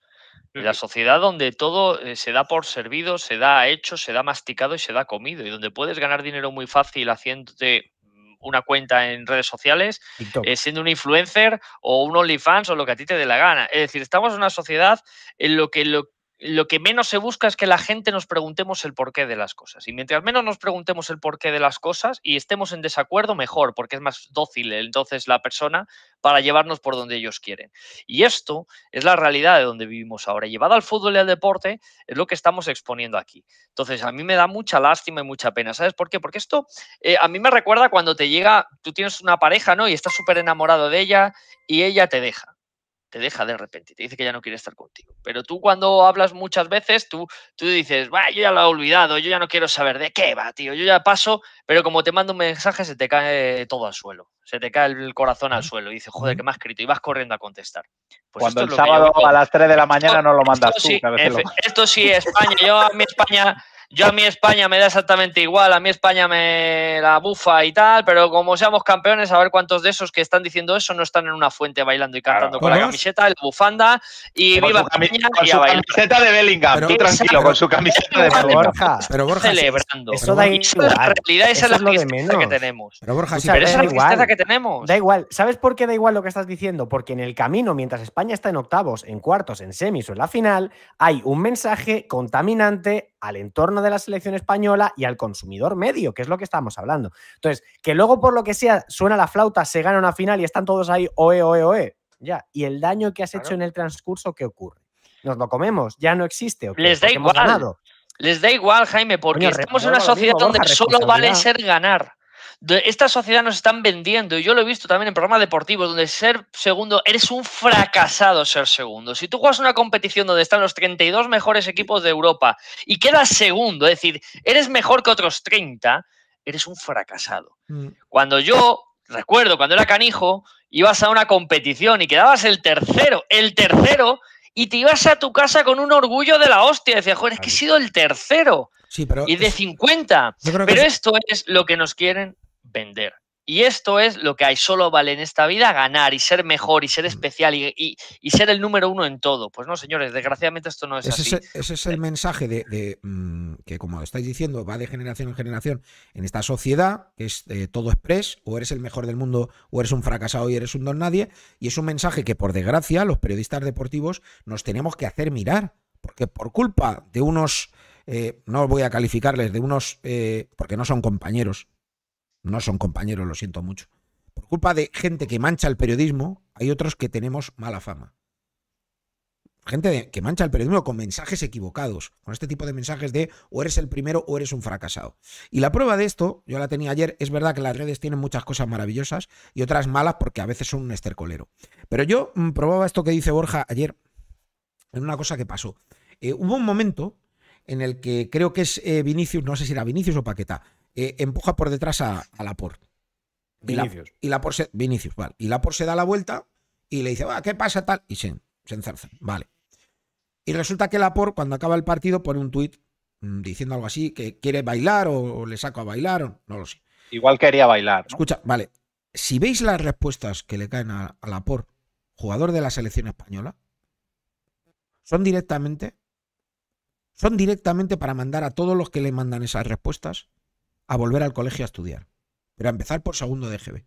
la sociedad donde todo eh, se da por servido, se da hecho, se da masticado y se da comido, y donde puedes ganar dinero muy fácil haciéndote mm, una cuenta en redes sociales, eh, siendo un influencer o un OnlyFans o lo que a ti te dé la gana. Es decir, estamos en una sociedad en lo que lo lo que menos se busca es que la gente nos preguntemos el porqué de las cosas. Y mientras menos nos preguntemos el porqué de las cosas y estemos en desacuerdo, mejor, porque es más dócil entonces la persona para llevarnos por donde ellos quieren. Y esto es la realidad de donde vivimos ahora. Llevada al fútbol y al deporte es lo que estamos exponiendo aquí. Entonces, a mí me da mucha lástima y mucha pena. ¿Sabes por qué? Porque esto eh, a mí me recuerda cuando te llega, tú tienes una pareja, ¿no? Y estás súper enamorado de ella y ella te deja te deja de repente, te dice que ya no quiere estar contigo. Pero tú cuando hablas muchas veces, tú, tú dices, va, yo ya lo he olvidado, yo ya no quiero saber de qué va, tío, yo ya paso, pero como te mando un mensaje se te cae todo al suelo, se te cae el corazón al suelo y dices, joder, que me has escrito y vas corriendo a contestar. Pues cuando el sábado a las 3 de la mañana no lo mandas esto tú. Sí, Esto sí, España, yo a mi España yo a mí España me da exactamente igual, a mí España me la bufa y tal, pero como seamos campeones, a ver cuántos de esos que están diciendo eso no están en una fuente bailando y cantando con la camiseta, la bufanda y viva España camiseta de Bellingham, tú tranquilo, con su camiseta de Borja, pero Borja, celebrando. Eso da igual. la realidad, esa es la tristeza que tenemos. Pero Borja, sí, pero es la tristeza que tenemos. Da igual. ¿Sabes por qué da igual lo que estás diciendo? Porque en el camino, mientras España está en octavos, en cuartos, en semis o en la final, hay un mensaje contaminante al entorno de la selección española y al consumidor medio, que es lo que estamos hablando. Entonces, que luego por lo que sea suena la flauta, se gana una final y están todos ahí, oe, oe, oe, ya. Y el daño que has hecho en el transcurso, ¿qué ocurre? Nos lo comemos, ya no existe. Les da igual. Les da igual, Jaime, porque estamos en una sociedad donde solo vale ser ganar esta sociedad nos están vendiendo, y yo lo he visto también en programas deportivos, donde ser segundo, eres un fracasado ser segundo. Si tú juegas una competición donde están los 32 mejores equipos de Europa y quedas segundo, es decir, eres mejor que otros 30, eres un fracasado. Mm. Cuando yo recuerdo, cuando era canijo, ibas a una competición y quedabas el tercero, el tercero, y te ibas a tu casa con un orgullo de la hostia. Decías, joder, es que he sido el tercero. Sí, pero y de 50. Pero esto es lo que nos quieren vender. Y esto es lo que hay, solo vale en esta vida ganar y ser mejor y ser especial y, ser el número uno en todo. Pues no, señores, desgraciadamente esto no es así. ese es el mensaje de, mm, que, como estáis diciendo, va de generación en generación en esta sociedad, que es eh, todo express, o eres el mejor del mundo, o eres un fracasado y eres un don nadie. Y es un mensaje que, por desgracia, los periodistas deportivos nos tenemos que hacer mirar, porque por culpa de unos... Eh, no voy a calificarles de unos, eh, porque no son compañeros, no son compañeros, lo siento mucho. Por culpa de gente que mancha el periodismo, hay otros que tenemos mala fama. Gente que mancha el periodismo con mensajes equivocados, con este tipo de mensajes de o eres el primero o eres un fracasado. Y la prueba de esto, yo la tenía ayer, es verdad que las redes tienen muchas cosas maravillosas y otras malas porque a veces son un estercolero. Pero yo mm, probaba esto que dice Borja ayer en una cosa que pasó. Eh, hubo un momento en el que creo que es eh, Vinicius, no sé si era Vinicius o Paqueta. Eh, empuja por detrás a, a Laporte. Y Vinicius. La, y se, Vinicius, vale. Y se da la vuelta y le dice, ¿qué pasa tal? Y se, se enzarza, vale. Y resulta que Laporte, cuando acaba el partido, pone un tuit mm, diciendo algo así, que quiere bailar o, le saco a bailar, o, no lo sé. Igual quería bailar. Escucha, vale. Si veis las respuestas que le caen a, la Laporte, jugador de la selección española, son directamente, son directamente para mandar a todos los que le mandan esas respuestas a volver al colegio a estudiar, pero a empezar por segundo de GB.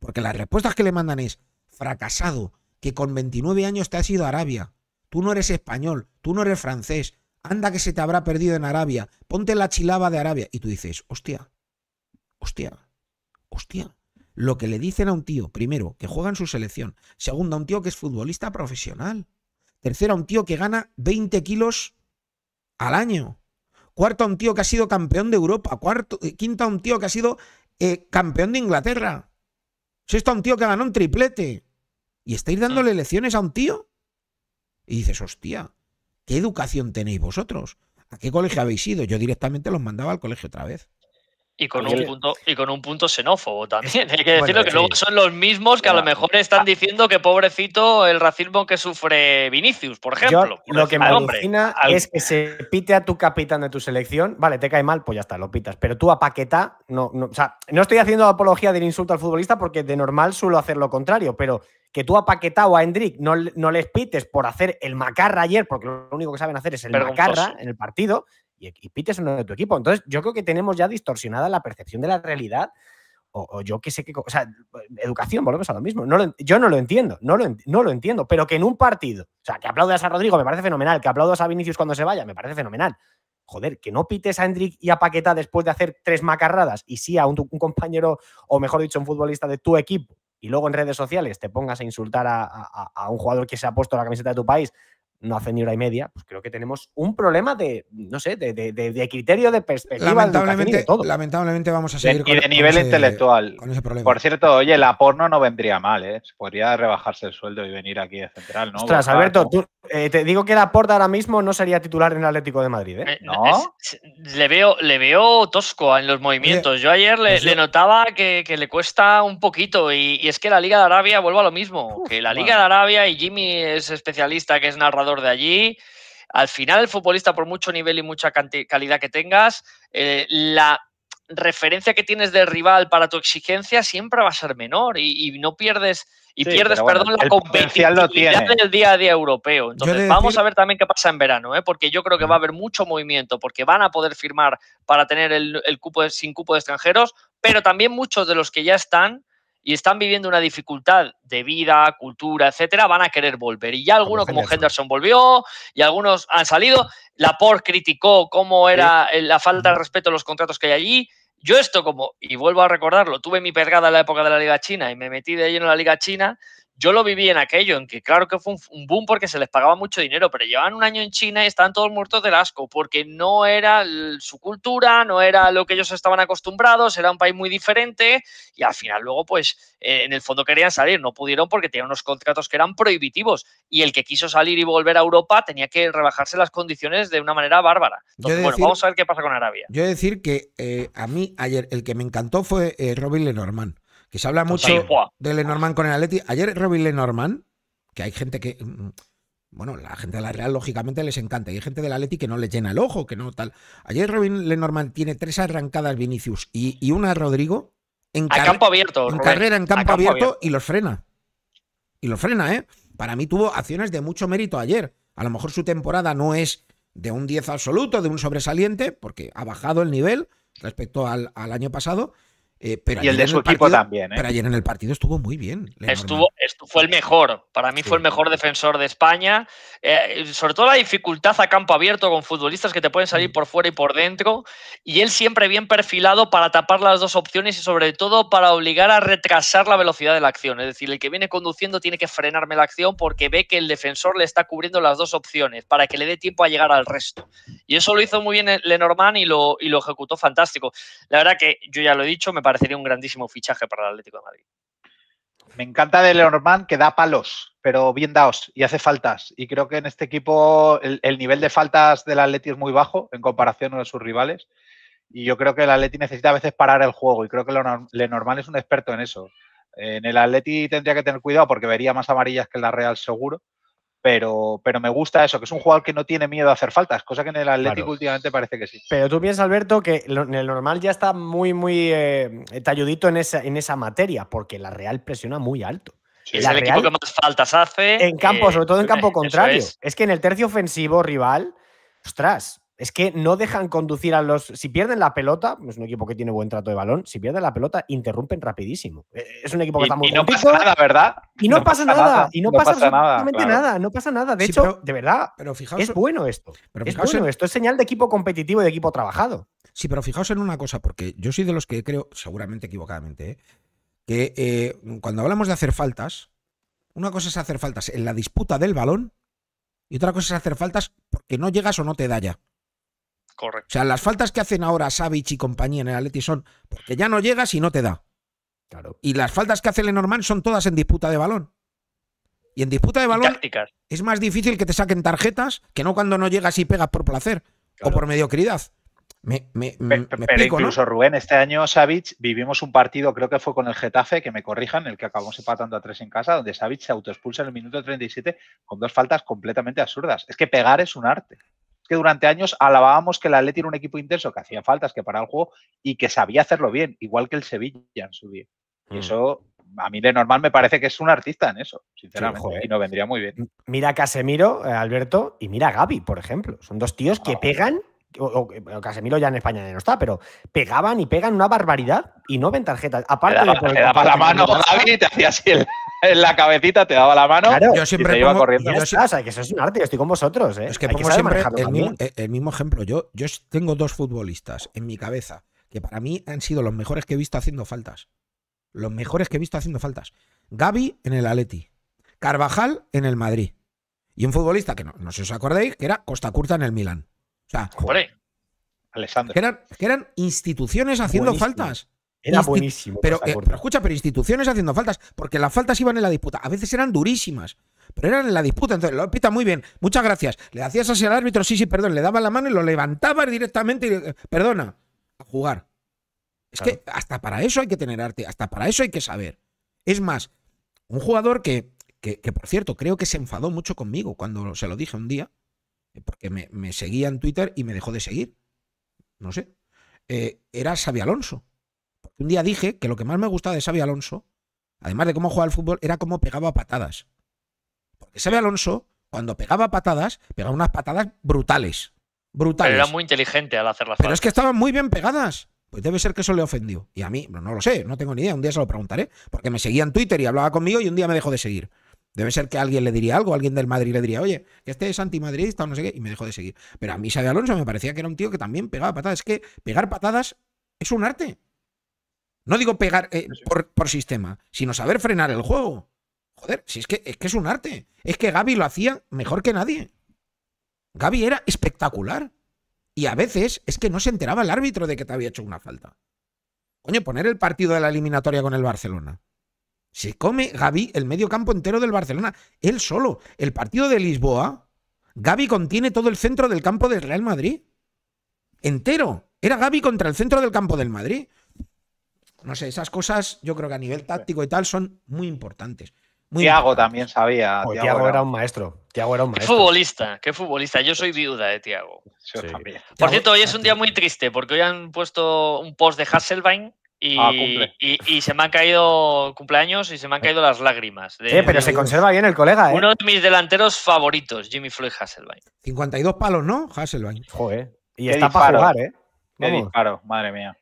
Porque las respuestas que le mandan es, fracasado, que con 29 años te has ido a Arabia, tú no eres español, tú no eres francés, anda que se te habrá perdido en Arabia, ponte la chilaba de Arabia. Y tú dices, hostia, hostia, hostia. Lo que le dicen a un tío, primero, que juega en su selección, segundo, a un tío que es futbolista profesional, tercero, a un tío que gana 20 kilos al año, cuarto a un tío que ha sido campeón de Europa, cuarto, eh, quinto a un tío que ha sido eh, campeón de Inglaterra, sexto a un tío que ganó un triplete. Y estáis dándole lecciones a un tío. Y dices, hostia, ¿qué educación tenéis vosotros? ¿A qué colegio habéis ido? Yo directamente los mandaba al colegio otra vez. Y con, un punto, y con un punto xenófobo también. Hay que decirlo que luego son los mismos que a lo mejor están ah. diciendo que pobrecito el racismo que sufre Vinicius, por ejemplo. lo que me imagina es que se pite a tu capitán de tu selección. Vale, te cae mal, pues ya está, lo pitas. Pero tú a Paquetá, no, o no estoy haciendo apología del insulto al futbolista porque de normal suelo hacer lo contrario, pero que tú a Paquetá o a Hendrik no, no les pites por hacer el macarra ayer, porque lo único que saben hacer es el macarra en el partido, y, pites a de tu equipo. Entonces, yo creo que tenemos ya distorsionada la percepción de la realidad. O, yo qué sé qué. O sea, educación, volvemos a lo mismo. No yo no lo entiendo, no lo, no lo entiendo. Pero que en un partido, o sea, que aplaudas a Rodrigo me parece fenomenal, que aplaudas a Vinicius cuando se vaya, me parece fenomenal joder, que no pites a Hendrik y a Paqueta después de hacer tres macarradas y sí a un, compañero, o mejor dicho, un futbolista de tu equipo, y luego en redes sociales te pongas a insultar a, a, un jugador que se ha puesto la camiseta de tu país, no hace ni hora y media, pues creo que tenemos un problema de, no sé, de, criterio, de perspectiva, lamentablemente, todo. Lamentablemente vamos a seguir y de e-, nivel intelectual. Por cierto, oye, la porno no vendría mal, ¿eh? Podría rebajarse el sueldo y venir aquí de central, ¿no? Ostras, Alberto, Tú, eh, te digo que la Porta ahora mismo no sería titular en el Atlético de Madrid. ¿eh? Eh, no. le, veo, le veo tosco en los movimientos. Yo ayer le, pues notaba que, le cuesta un poquito. Y, es que la Liga de Arabia, vuelve a lo mismo, que la Liga de Arabia y Jimmy es especialista, que es narrador de allí. Al final, el futbolista, por mucho nivel y mucha calidad que tengas, la referencia que tienes del rival para tu exigencia siempre va a ser menor y, no pierdes y pierdes, perdón, la competitividad del día a día europeo. Entonces, vamos a ver también qué pasa en verano, ¿eh? porque yo creo que va a haber mucho movimiento, porque van a poder firmar para tener el, el cupo de, sin cupo de extranjeros, pero también muchos de los que ya están y están viviendo una dificultad de vida, cultura, etcétera, van a querer volver. Y ya algunos como, Henderson volvió y algunos han salido. Laporte criticó cómo era la falta de respeto a los contratos que hay allí. Yo esto como, y vuelvo a recordarlo, tuve mi pegada en la época de la Liga China y me metí de lleno en la Liga China, yo lo viví en aquello, en que claro que fue un, boom porque se les pagaba mucho dinero, pero llevaban un año en China y estaban todos muertos del asco, porque no era su cultura, no era lo que ellos estaban acostumbrados, era un país muy diferente y al final luego pues eh, en el fondo querían salir, no pudieron porque tenían unos contratos que eran prohibitivos y el que quiso salir y volver a Europa tenía que rebajarse las condiciones de una manera bárbara. Entonces, bueno, vamos a ver qué pasa con Arabia. Yo decir que eh, a mí ayer el que me encantó fue eh, Robin Lenormand. Que se habla mucho de Lenormand con el Atleti. Ayer Robin Lenormand, que hay gente que. Mm, bueno, la gente de la Real, lógicamente, les encanta. Y hay gente del Atleti que no le llena el ojo, que no tal. Ayer Robin Lenormand tiene tres arrancadas Vinicius y, una Rodrigo. En campo abierto. En carrera, en campo, abierto, y los frena. Y los frena, ¿eh? Para mí tuvo acciones de mucho mérito ayer. A lo mejor su temporada no es de un 10 absoluto, de un sobresaliente, porque ha bajado el nivel respecto al, al año pasado eh, y el de su equipo también. ¿eh? Pero ayer en el partido estuvo muy bien. Estuvo, fue el mejor. Para mí fue el mejor defensor de España. Eh, sobre todo la dificultad a campo abierto con futbolistas que te pueden salir mm. por fuera y por dentro. Y él siempre bien perfilado para tapar las dos opciones y sobre todo para obligar a retrasar la velocidad de la acción. Es decir, el que viene conduciendo tiene que frenarme la acción porque ve que el defensor le está cubriendo las dos opciones para que le dé tiempo a llegar al resto. Y eso lo hizo muy bien Lenormand y lo, y lo ejecutó fantástico. La verdad que yo ya lo he dicho, me parece parecería un grandísimo fichaje para el Atlético de Madrid. Me encanta de Lenormand que da palos, pero bien daos y hace faltas. Y creo que en este equipo el, nivel de faltas del Atleti es muy bajo en comparación con sus rivales. Y yo creo que el Atleti necesita a veces parar el juego y creo que Lenormand es un experto en eso. En el Atleti tendría que tener cuidado porque vería más amarillas que en la Real seguro pero, me gusta eso, que es un jugador que no tiene miedo a hacer faltas, cosa que en el Atlético últimamente parece que sí. Pero tú piensas, Alberto, que en el normal ya está muy, muy eh, talludito en esa, en esa materia, porque la Real presiona muy alto. es el equipo que más faltas hace. En campo, eh, sobre todo en campo contrario. es. que en el tercio ofensivo rival, ostras, es que no dejan conducir a los. Si pierden la pelota, es un equipo que tiene buen trato de balón. Si pierden la pelota, interrumpen rapidísimo. E, es un equipo que está muy. Y no pasa nada, ¿verdad? Y no, pasa, nada. Y no, pasa, absolutamente nada, No pasa nada. De hecho, de verdad, pero fijaos, es bueno esto. Pero es bueno esto. Es señal de equipo competitivo y de equipo trabajado. Sí, pero fijaos en una cosa, porque yo soy de los que creo, seguramente equivocadamente, ¿eh? que eh, cuando hablamos de hacer faltas, una cosa es hacer faltas en la disputa del balón y otra cosa es hacer faltas porque no llegas o no te da ya. Correcto. O sea, las faltas que hacen ahora Savich y compañía en el Atleti son porque ya no llegas y no te da. Claro. Y las faltas que hace Lenormand son todas en disputa de balón. Y en disputa de balón es más difícil que te saquen tarjetas que no cuando no llegas y pegas por placer o por mediocridad. Me, me, pero, incluso Rubén, este año Savic vivimos un partido, creo que fue con el Getafe, que me corrijan, el que acabamos empatando a tres en casa, donde Savich se autoexpulsa en el minuto 37 con dos faltas completamente absurdas. Es que pegar es un arte que durante años alabábamos que el Atleti era un equipo intenso, que hacía faltas, que paraba el juego y que sabía hacerlo bien, igual que el Sevilla en su día. Y mm. eso a mí de normal me parece que es un artista en eso, sinceramente, y no vendría muy bien. Mira a Casemiro, eh, Alberto, y mira a Gaby, por ejemplo. Son dos tíos que ah, pegan, o, Casemiro ya en España no está, pero pegaban y pegan una barbaridad y no ven tarjetas. Aparte de la mano te hacía así en la cabecita, te daba la mano yo siempre iba corriendo. Yo eso es un arte, estoy con vosotros. ¿eh? Es que Hay pongo siempre el mismo, ejemplo. Yo, yo tengo dos futbolistas en mi cabeza que para mí han sido los mejores que he visto haciendo faltas. Los mejores que he visto haciendo faltas. Gaby en el Atleti, Carvajal en el Madrid. Y un futbolista que no, no sé os acordáis, que era Costa Curta en el Milan. O sea, Joder, Que eran, instituciones haciendo faltas. Era buenísimo. Eh, pero, escucha, pero instituciones haciendo faltas, porque las faltas iban en la disputa. A veces eran durísimas, pero eran en la disputa. Entonces lo pita muy bien, muchas gracias. Le hacías así al árbitro, sí, sí, perdón, le daba la mano y lo levantaba directamente y, eh, perdona, a jugar. Es que hasta para eso hay que tener arte, hasta para eso hay que saber. Es más, un jugador que, por cierto, creo que se enfadó mucho conmigo cuando se lo dije un día, eh, porque me, seguía en Twitter y me dejó de seguir. No sé. era Xavi Alonso un día dije que lo que más me gustaba de Xavi Alonso, además de cómo jugaba al fútbol, era cómo pegaba patadas. Porque Xavi Alonso, cuando pegaba patadas, pegaba unas patadas brutales. Brutales. Pero era muy inteligente al hacer Pero es que estaban muy bien pegadas. Pues debe ser que eso le ofendió. Y a mí, no lo sé, no tengo ni idea. Un día se lo preguntaré. Porque me seguía en Twitter y hablaba conmigo y un día me dejó de seguir. Debe ser que alguien le diría algo, alguien del Madrid le diría, oye, que este es antimadridista o no sé qué, y me dejó de seguir. Pero a mí Xavi Alonso me parecía que era un tío que también pegaba patadas. Es que pegar patadas es un arte. No digo pegar eh, por, sistema, sino saber frenar el juego. Joder, si es que, es que es un arte. Es que Gaby lo hacía mejor que nadie. Gaby era espectacular. Y a veces es que no se enteraba el árbitro de que te había hecho una falta. Coño, poner el partido de la eliminatoria con el Barcelona. Se come Gaby el medio campo entero del Barcelona. Él solo. El partido de Lisboa, Gaby contiene todo el centro del campo del Real Madrid. Entero. Era Gaby contra el centro del campo del Madrid. No sé, esas cosas yo creo que a nivel táctico y tal son muy importantes. Muy Tiago también sabía. Tiago, era un maestro. Tiago era un maestro. Qué futbolista, qué futbolista. Yo soy viuda de Tiago. Por cierto, hoy es un día muy triste porque hoy han puesto un post de Hasselbein y, ah, se me han caído cumpleaños y se me han caído las lágrimas. pero se conserva bien el colega, ¿eh? Uno de mis delanteros favoritos, Jimmy Floyd Hasselbein. 52 palos, ¿no? Hasselbein. Joder. Y está para jugar, ¿eh? madre mía.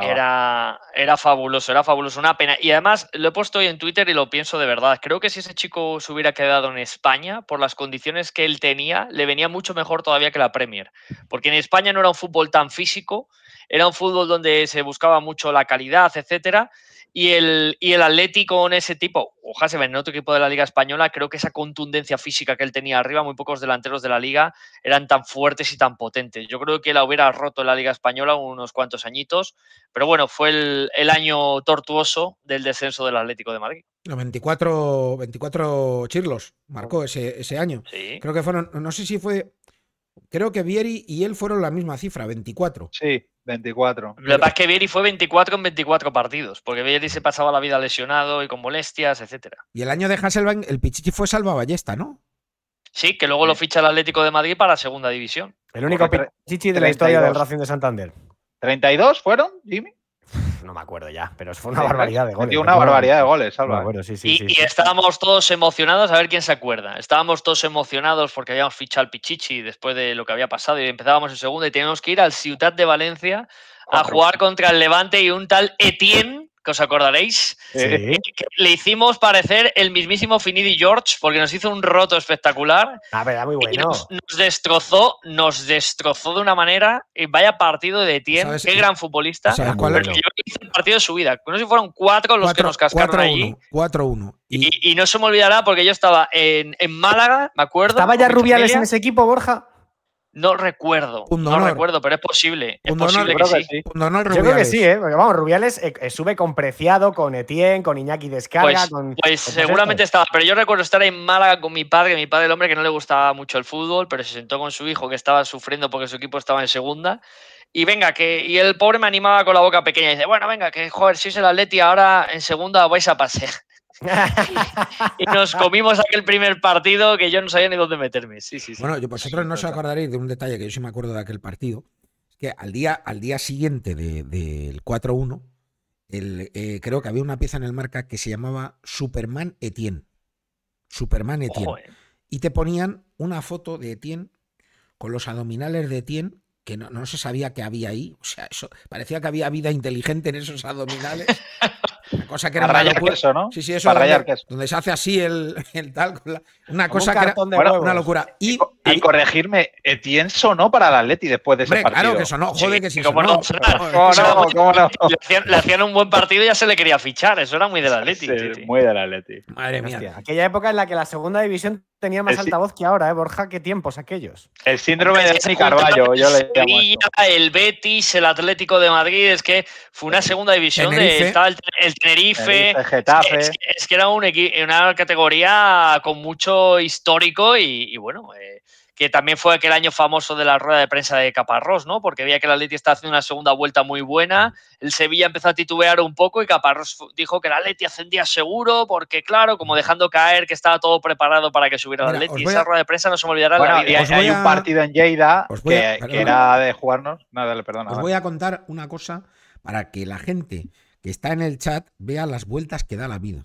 Era, era fabuloso, era fabuloso, una pena. Y además lo he puesto hoy en Twitter y lo pienso de verdad. Creo que si ese chico se hubiera quedado en España, por las condiciones que él tenía, le venía mucho mejor todavía que la Premier. Porque en España no era un fútbol tan físico, era un fútbol donde se buscaba mucho la calidad, etcétera y el, y el Atlético ese tipo, o se en otro equipo de la Liga Española, creo que esa contundencia física que él tenía arriba, muy pocos delanteros de la Liga eran tan fuertes y tan potentes. Yo creo que la hubiera roto en la Liga Española unos cuantos añitos, pero bueno, fue el, año tortuoso del descenso del Atlético de Madrid. 24, 24 chirlos marcó ese, ese año. Sí. Creo que fueron, no sé si fue Creo que Vieri y él fueron la misma cifra, 24. Sí, 24. Lo que pasa es que Vieri fue 24 en 24 partidos, porque Vieri se pasaba la vida lesionado y con molestias, etcétera. Y el año de Hasselbank, el Pichichi fue Salva Ballesta, ¿no? Sí, que luego lo ficha el Atlético de Madrid para la segunda división. El único Pichichi de la historia del Racing de Santander. ¿32 fueron, Jimmy? no me acuerdo ya, pero fue una ¿eh? ¿eh? barbaridad de goles. una barbaridad de goles, y, estábamos todos emocionados, a ver quién se acuerda. Estábamos todos emocionados porque habíamos fichado al Pichichi después de lo que había pasado y empezábamos el segundo y teníamos que ir al Ciudad de Valencia a jugar contra el Levante y un tal Etienne que os acordaréis, eh, le hicimos parecer el mismísimo Finidi George, porque nos hizo un roto espectacular. La ah, verdad, muy bueno. nos, destrozó, nos destrozó de una manera. Eh, vaya partido de Tien, qué gran futbolista. ¿Sabes cuál hice partido de su vida. No sé si fueron cuatro los que nos cascaron allí. 4-1. Y, no se me olvidará porque yo estaba en, en Málaga, me acuerdo. ¿Estaba ya Rubiales en ese equipo, Borja? No recuerdo, no recuerdo, pero es posible. Es posible que, sí. Yo creo que sí, ¿eh? Porque vamos, Rubiales eh, eh, sube con Preciado, con Etienne, con Iñaki Descarga. Pues, pues seguramente estaba, pero yo recuerdo estar en Málaga con mi padre, mi padre, el hombre que no le gustaba mucho el fútbol, pero se sentó con su hijo que estaba sufriendo porque su equipo estaba en segunda. Y venga, que. Y el pobre me animaba con la boca pequeña y dice, bueno, venga, que joder, si es el Atleti ahora en segunda vais a pasear y nos comimos aquel primer partido que yo no sabía ni dónde meterme. Sí, sí, sí. Bueno, yo, vosotros no os acordaréis de un detalle que yo sí me acuerdo de aquel partido, es que al día, al día siguiente del 4-1, eh, creo que había una pieza en el marca que se llamaba Superman Etienne. Superman Etienne. Y te ponían una foto de Etienne con los abdominales de Etienne que no, se sabía que había ahí. O sea, eso parecía que había vida inteligente en esos abdominales. cosa que era para rayar ¿no? donde, se hace así el, tal una cosa que era una locura. Y, corregirme, Etienne eh, sonó para el Atleti después de ese partido. Claro que sonó, joder que sí No, Le, hacían, un buen partido y ya se le quería fichar, eso era muy del Atleti. Sí, muy del Atleti. Madre mía. aquella época en la que la segunda división tenía más altavoz que ahora, ¿eh, Borja? ¿Qué tiempos aquellos? El síndrome de Dani Carballo, yo le el Betis, el Atlético de Madrid, es que fue una segunda división, de, estaba el, Tenerife, Getafe. Es, que era una categoría con mucho histórico y, bueno, eh, que también fue aquel año famoso de la rueda de prensa de Caparrós, ¿no? Porque veía que el Atleti está haciendo una segunda vuelta muy buena, el Sevilla empezó a titubear un poco y Caparrós dijo que el Atleti ascendía seguro porque, claro, como dejando caer que estaba todo preparado para que subiera el Atleti. Esa rueda de prensa no se me olvidará la vida. Hay, ¿eh? un partido en Lleida que, era de jugarnos. Os voy a contar una cosa para que la gente que está en el chat vea las vueltas que da la vida.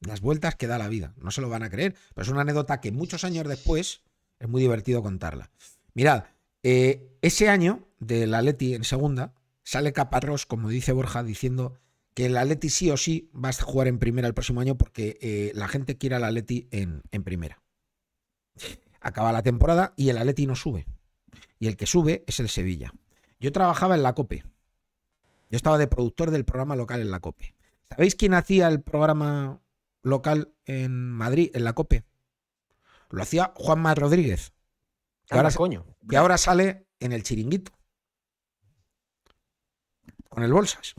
Las vueltas que da la vida. No se lo van a creer, pero es una anécdota que muchos años después es muy divertido contarla. Mirad, eh, ese año del Atleti en segunda sale Caparrós, como dice Borja, diciendo que el Atleti sí o sí va a jugar en primera el próximo año porque eh, la gente quiere al Atleti en, en primera. Acaba la temporada y el Atleti no sube. Y el que sube es el Sevilla. Yo trabajaba en la COPE. Yo estaba de productor del programa local en la COPE. ¿Sabéis quién hacía el programa local en Madrid, en la COPE. Lo hacía Juanma Rodríguez. Que ahora, que ahora sale en el chiringuito. Con el bolsas.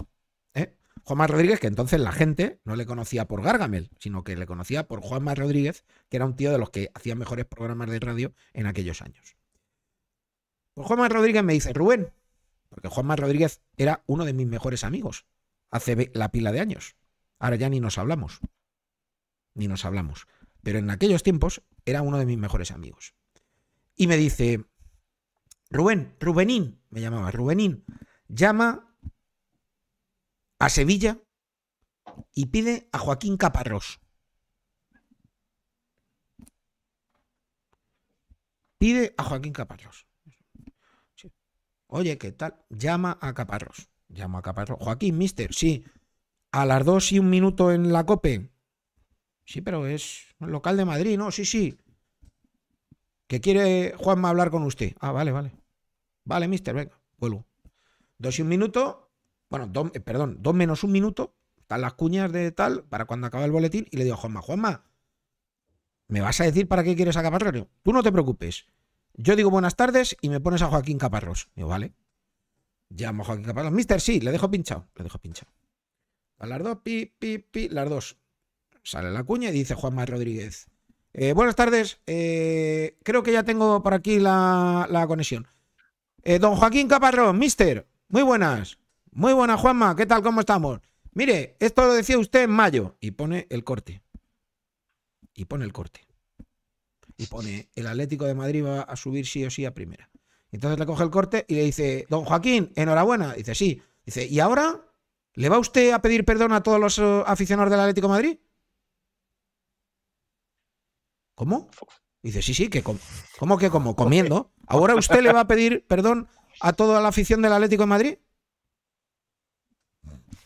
¿eh? Juanma Rodríguez, que entonces la gente no le conocía por Gargamel, sino que le conocía por Juanma Rodríguez, que era un tío de los que hacía mejores programas de radio en aquellos años. Pues Juanma Rodríguez me dice, Rubén, porque Juanma Rodríguez era uno de mis mejores amigos hace la pila de años. Ahora ya ni nos hablamos ni nos hablamos. Pero en aquellos tiempos era uno de mis mejores amigos. Y me dice, Rubén, Rubenín, me llamaba Rubenín, llama a Sevilla y pide a Joaquín Caparrós. Pide a Joaquín Caparrós. Oye, ¿qué tal? Llama a Caparrós. Llama a Caparrós. Joaquín, mister, sí. A las dos y un minuto en la COPE. Sí, pero es local de Madrid, ¿no? Sí, sí. ¿Qué quiere Juanma hablar con usted. Ah, vale, vale. Vale, mister, venga, vuelvo. Dos y un minuto. Bueno, eh, perdón, dos menos un minuto. Están las cuñas de tal para cuando acaba el boletín. Y le digo a Juanma, Juanma, ¿me vas a decir para qué quieres a Tú no te preocupes. Yo digo buenas tardes y me pones a Joaquín Caparrós. Digo, vale. Llamo a Joaquín Caparrós. Mister, sí, le dejo pinchado. Le dejo pinchado. A las dos, pi, pi, pi, las dos. Sale la cuña y dice Juanma Rodríguez. Eh, buenas tardes, eh, creo que ya tengo por aquí la, conexión. Eh, don Joaquín Caparrón, mister, muy buenas. Muy buenas, Juanma, ¿qué tal? ¿Cómo estamos? Mire, esto lo decía usted en mayo y pone el corte. Y pone el corte. Y pone, el Atlético de Madrid va a subir sí o sí a primera. Entonces le coge el corte y le dice, don Joaquín, enhorabuena. Dice, sí. Dice, ¿y ahora le va usted a pedir perdón a todos los aficionados del Atlético de Madrid? ¿Cómo? dice, sí, sí, que ¿cómo que como? Comiendo. ¿Ahora usted le va a pedir perdón a toda la afición del Atlético de Madrid?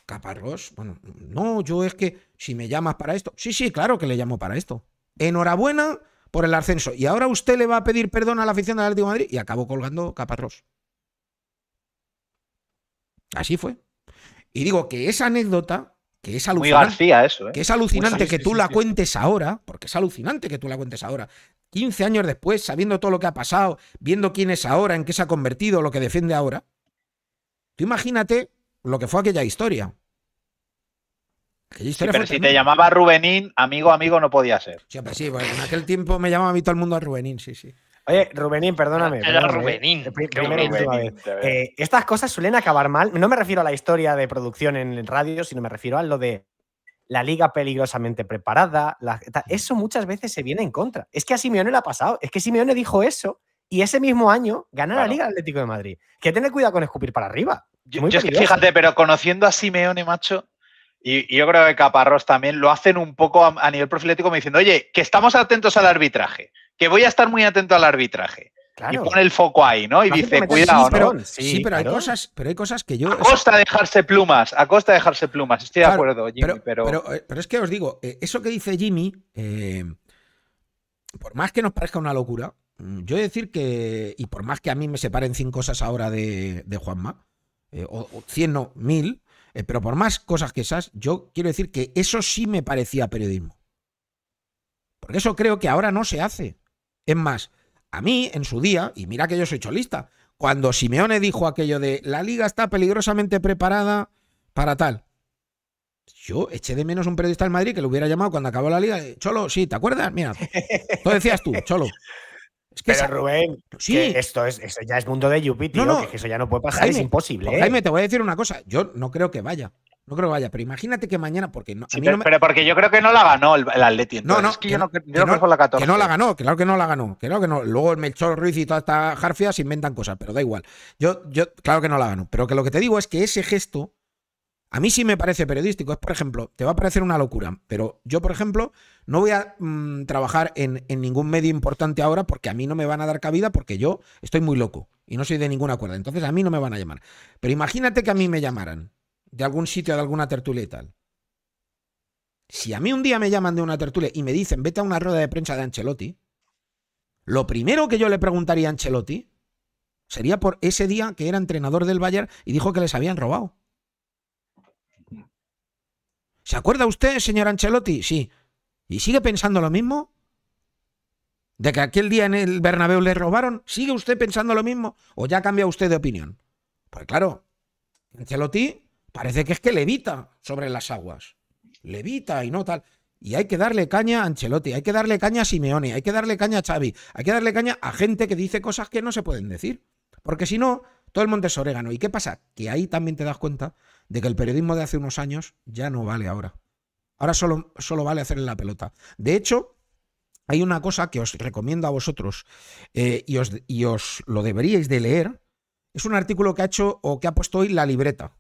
Caparrós, bueno, no, yo es que si me llamas para esto, sí, sí, claro que le llamo para esto. Enhorabuena por el ascenso. Y ahora usted le va a pedir perdón a la afición del Atlético de Madrid y acabó colgando Caparrós. Así fue. Y digo que esa anécdota ¿eh? que es alucinante. Que es alucinante que tú la cuentes ahora, porque es alucinante que tú la cuentes ahora. 15 años después, sabiendo todo lo que ha pasado, viendo quién es ahora, en qué se ha convertido, lo que defiende ahora. Tú imagínate lo que fue aquella historia. pero si te llamaba Rubenín, amigo, amigo no podía ser. Sí, sí, en aquel tiempo me llamaba a mí todo el mundo a Rubenín, sí, sí. Rubenín, perdóname. Eh. Rubenín. Eh, eh, estas cosas suelen acabar mal. No me refiero a la historia de producción en radio, sino me refiero a lo de la liga peligrosamente preparada. eso muchas veces se viene en contra. Es que a Simeone le ha pasado. Es que Simeone dijo eso y ese mismo año gana la Liga Atlético de Madrid. Que tener cuidado con escupir para arriba. fíjate, pero conociendo a Simeone, macho, y, yo creo que Caparrós también lo hacen un poco a, a nivel profilético, me diciendo, oye, que estamos atentos al arbitraje que voy a estar muy atento al arbitraje. Y pone el foco ahí, ¿no? Y dice, cuidado, pero, ¿no? Sí, pero, hay cosas, pero hay cosas que yo. A costa de dejarse plumas, a costa de dejarse plumas, estoy de acuerdo, Jimmy, pero, eh, pero... es que os digo, eh, eso que dice Jimmy, eh, por más que nos parezca una locura, mm, yo decir que. Y por más que a mí me separen 100 cosas ahora de, Juanma, o, cien, 100 no, 1000, pero por más cosas que esas, yo quiero decir que eso sí me parecía periodismo. Por eso creo que ahora no se hace. Es más, a mí en su día, y mira que yo soy cholista, cuando Simeone dijo aquello de la liga está peligrosamente preparada para tal, yo eché de menos un periodista del Madrid que lo hubiera llamado cuando acabó la liga. Eh, Cholo, sí, ¿te acuerdas? Mira, lo decías tú, Cholo. Es que Pero Rubén, sí. esto es, ya es mundo de Jupiter, no, Que eso ya no puede pasar, es imposible. Jaime, ¿eh? te voy a decir una cosa, yo no creo que vaya. No creo que vaya, pero imagínate que mañana, porque no. pero, porque yo creo que no la ganó el, el Atleti. No, no, que, yo no, que la 14. Que no la ganó, claro que no la ganó. que Luego el Melchor Ruiz y toda esta jarfias se inventan cosas, pero da igual. Yo, yo, claro que no la ganó. Pero que lo que te digo es que ese gesto, a mí sí me parece periodístico. Es, por ejemplo, te va a parecer una locura, pero yo, por ejemplo, no voy a mm, trabajar en, en ningún medio importante ahora porque a mí no me van a dar cabida porque yo estoy muy loco y no soy de ninguna cuerda. Entonces a mí no me van a llamar. Pero imagínate que a mí me llamaran de algún sitio, de alguna tertulia y tal. Si a mí un día me llaman de una tertulia y me dicen, vete a una rueda de prensa de Ancelotti, lo primero que yo le preguntaría a Ancelotti sería por ese día que era entrenador del Bayern y dijo que les habían robado. ¿Se acuerda usted, señor Ancelotti? Sí. ¿Y sigue pensando lo mismo? ¿De que aquel día en el Bernabéu le robaron? ¿Sigue usted pensando lo mismo? ¿O ya cambia usted de opinión? Pues claro, Ancelotti parece que es que levita sobre las aguas. Levita y no tal. Y hay que darle caña a Ancelotti, hay que darle caña a Simeone, hay que darle caña a Xavi, hay que darle caña a gente que dice cosas que no se pueden decir. Porque si no, todo el mundo es orégano. ¿Y qué pasa? Que ahí también te das cuenta de que el periodismo de hace unos años ya no vale ahora. Ahora solo, solo vale hacerle la pelota. De hecho, hay una cosa que os recomiendo a vosotros eh, y, os, y os lo deberíais de leer. Es un artículo que ha hecho o que ha puesto hoy la libreta.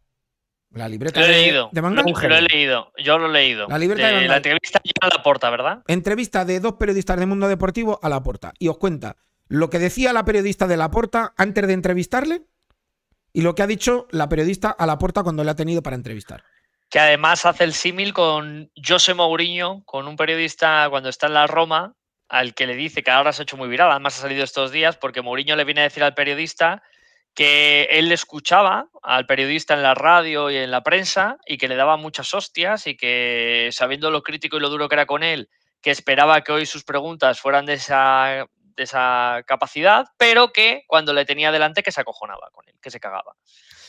La libreta lo leído. de manga. Lo, he leído, yo lo he leído. La libreta de, La entrevista a la porta, ¿verdad? Entrevista de dos periodistas de Mundo Deportivo a la porta. Y os cuenta lo que decía la periodista de la porta antes de entrevistarle y lo que ha dicho la periodista a la puerta cuando le ha tenido para entrevistar. Que además hace el símil con José Mourinho, con un periodista cuando está en la Roma, al que le dice que ahora se ha hecho muy viral, además ha salido estos días, porque Mourinho le viene a decir al periodista que él escuchaba al periodista en la radio y en la prensa y que le daba muchas hostias y que sabiendo lo crítico y lo duro que era con él, que esperaba que hoy sus preguntas fueran de esa, de esa capacidad, pero que cuando le tenía delante que se acojonaba con él, que se cagaba.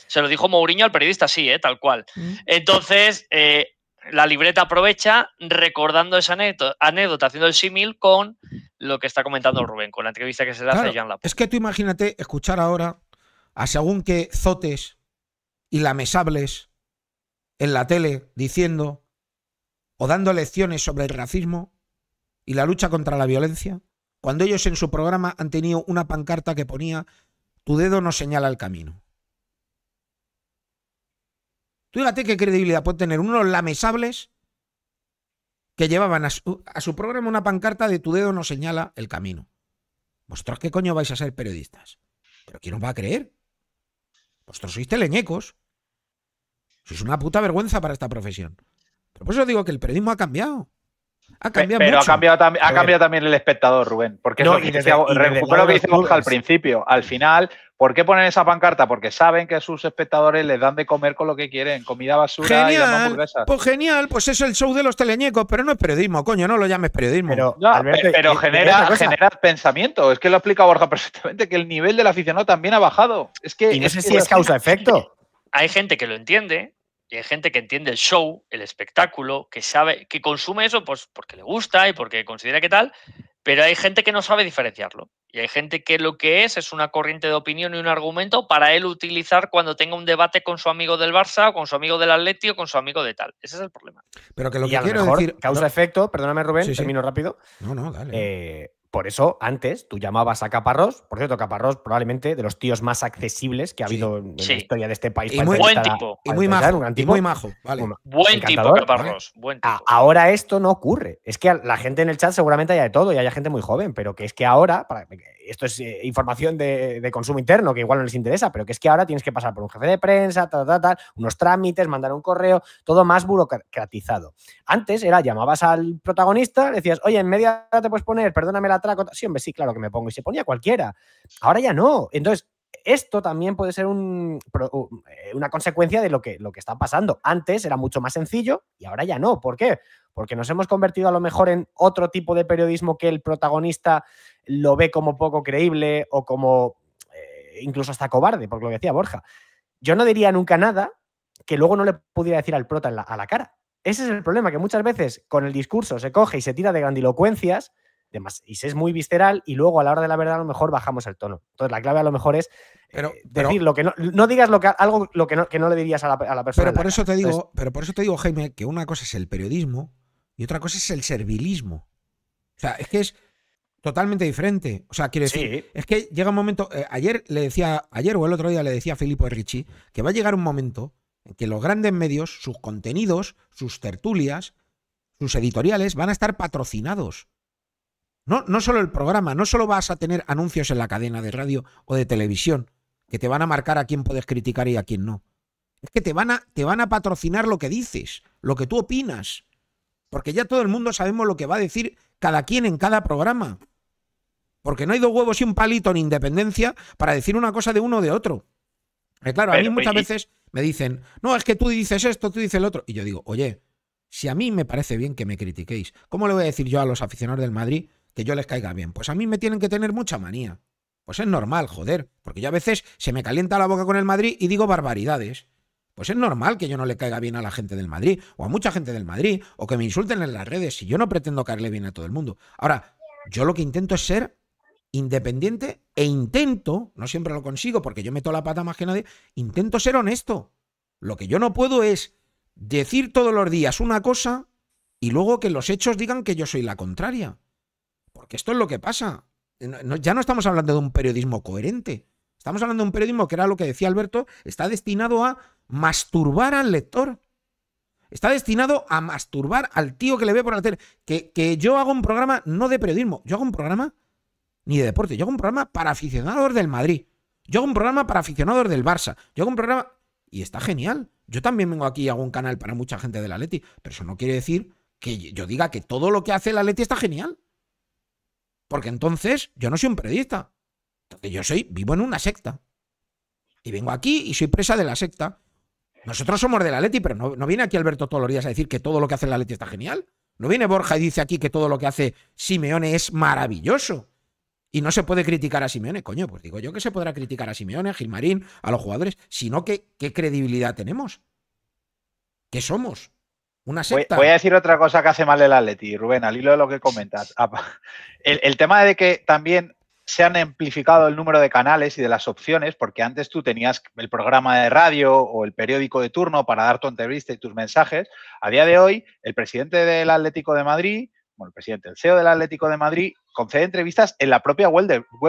Se lo dijo Mourinho al periodista, sí, eh, tal cual. Mm. Entonces, eh, la libreta aprovecha recordando esa anécdota, haciendo el símil con lo que está comentando Rubén, con la entrevista que se le hace a Jean Es que tú imagínate escuchar ahora a según qué zotes y lamesables en la tele diciendo o dando lecciones sobre el racismo y la lucha contra la violencia, cuando ellos en su programa han tenido una pancarta que ponía tu dedo no señala el camino. Tú fíjate qué credibilidad puede tener unos lamesables que llevaban a su, a su, programa una pancarta de tu dedo no señala el camino. ¿Vosotros qué coño vais a ser periodistas? ¿Pero quién os va a creer? Vosotros sois teleñecos. Sois es una puta vergüenza para esta profesión. Pero por eso digo que el periodismo ha cambiado. Ha cambiado ha cambiado, también el espectador, Rubén. Porque no, lo que dice al principio. Al final, ¿por qué ponen esa pancarta? Porque saben que a sus espectadores les dan de comer con lo que quieren, comida basura genial, y hamburguesas. Pues genial, pues es el show de los teleñecos, pero no es periodismo, coño, no lo llames periodismo. Pero, genera, pensamiento. Es que lo explica Borja perfectamente, que el nivel del aficionado también ha bajado. Es que, y no sé es causa-efecto. Hay gente que lo entiende, y hay gente que entiende el show, el espectáculo, que sabe, que consume eso pues, porque le gusta y porque considera que tal, pero hay gente que no sabe diferenciarlo. Y hay gente que lo que es es una corriente de opinión y un argumento para él utilizar cuando tenga un debate con su amigo del Barça, o con su amigo del Atleti o con su amigo de tal. Ese es el problema. Pero que lo que quiero mejor decir. Causa efecto, perdóname Rubén, sí, sí. termino rápido. No, no, dale. Eh, por eso, antes tú llamabas a Caparrós, por cierto, Caparrós probablemente de los tíos más accesibles que ha habido en la historia de este país. Y muy, buen tipo. y muy majo, muy majo. buen, tipo, Caparrós, ahora esto no ocurre. Es que la gente en el chat seguramente haya de todo y haya gente muy joven, pero que es que ahora, esto es eh, información de, consumo interno que igual no les interesa, pero que es que ahora tienes que pasar por un jefe de prensa, tal, unos trámites, mandar un correo, todo más burocratizado. Antes era llamabas al protagonista, decías, oye, en media te puedes poner, perdóname la la Sí, sí, claro que me pongo. Y se ponía cualquiera. Ahora ya no. Entonces, esto también puede ser eh, una consecuencia de lo que, lo que está pasando. Antes era mucho más sencillo y ahora ya no. ¿Por qué? Porque nos hemos convertido a lo mejor en otro tipo de periodismo que el protagonista lo ve como poco creíble o como eh, incluso hasta cobarde, porque lo que decía Borja. Yo no diría nunca nada que luego no le pudiera decir al prota a la cara. Ese es el problema, que muchas veces con el discurso se coge y se tira de grandilocuencias demás y si es muy visceral y luego a la hora de la verdad a lo mejor bajamos el tono. Entonces la clave a lo mejor es eh, decir lo que no, no, digas algo lo que no, le dirías a la, persona. Pero por, eso te digo, pero por eso te digo, Jaime, que una cosa es el periodismo y otra cosa es el servilismo. O sea, es que es totalmente diferente. O sea, quiero decir, es que llega un momento, eh, ayer le decía, ayer o el otro día le decía a Filippo Ricci, que va a llegar un momento en que los grandes medios, sus contenidos, sus tertulias, sus editoriales van a estar patrocinados no, solo el programa, no solo vas a tener anuncios en la cadena de radio o de televisión que te van a marcar a quién puedes criticar y a quién no. Es que te van a, te van a patrocinar lo que dices, lo que tú opinas. Porque ya todo el mundo sabemos lo que va a decir cada quien en cada programa. Porque no hay dos huevos y un palito en independencia para decir una cosa de uno o de otro. claro, a mí muchas veces me dicen, no, es que tú dices esto, tú dices el otro. Y yo digo, oye, si a mí me parece bien que me critiquéis, ¿cómo le voy a decir yo a los aficionados del Madrid que yo les caiga bien. Pues a mí me tienen que tener mucha manía. Pues es normal, joder, porque yo a veces se me calienta la boca con el Madrid y digo barbaridades. Pues es normal que yo no le caiga bien a la gente del Madrid, o a mucha gente del Madrid, o que me insulten en las redes, si yo no pretendo caerle bien a todo el mundo. Ahora, yo lo que intento es ser independiente e intento, no siempre lo consigo porque yo meto la pata más que nadie, intento ser honesto. Lo que yo no puedo es decir todos los días una cosa y luego que los hechos digan que yo soy la contraria. Porque esto es lo que pasa. Eh, ya no estamos hablando de un periodismo coherente. Estamos hablando de un periodismo que era lo que decía Alberto, está destinado a masturbar al lector. Está destinado a masturbar al tío que le ve por la tele. Que, que yo hago un programa no de periodismo, yo hago un programa ni de deporte, yo hago un programa para aficionados del Madrid. Yo hago un programa para aficionados del Barça. Yo hago un programa. Y está genial. Yo también vengo aquí y hago un canal para mucha gente de la Leti. Pero eso no quiere decir que yo diga que todo lo que hace la Leti está genial. Porque entonces yo no soy un periodista. Yo soy, vivo en una secta. Y vengo aquí y soy presa de la secta. Nosotros somos de la Leti, pero no, viene aquí Alberto todos a decir que todo lo que hace la Leti está genial. No viene Borja y dice aquí que todo lo que hace Simeone es maravilloso. Y no se puede criticar a Simeone, coño, pues digo yo que se podrá criticar a Simeone, a Gilmarín, a los jugadores, sino que qué credibilidad tenemos. ¿Qué somos? Voy, a decir otra cosa que hace mal el Atleti, Rubén, al hilo de lo que comentas. El, tema de que también se han amplificado el número de canales y de las opciones, porque antes tú tenías el programa de radio o el periódico de turno para dar tu entrevista y tus mensajes. A día de hoy, el presidente del Atlético de Madrid, bueno, el presidente, el CEO del Atlético de Madrid, concede entrevistas en la propia web,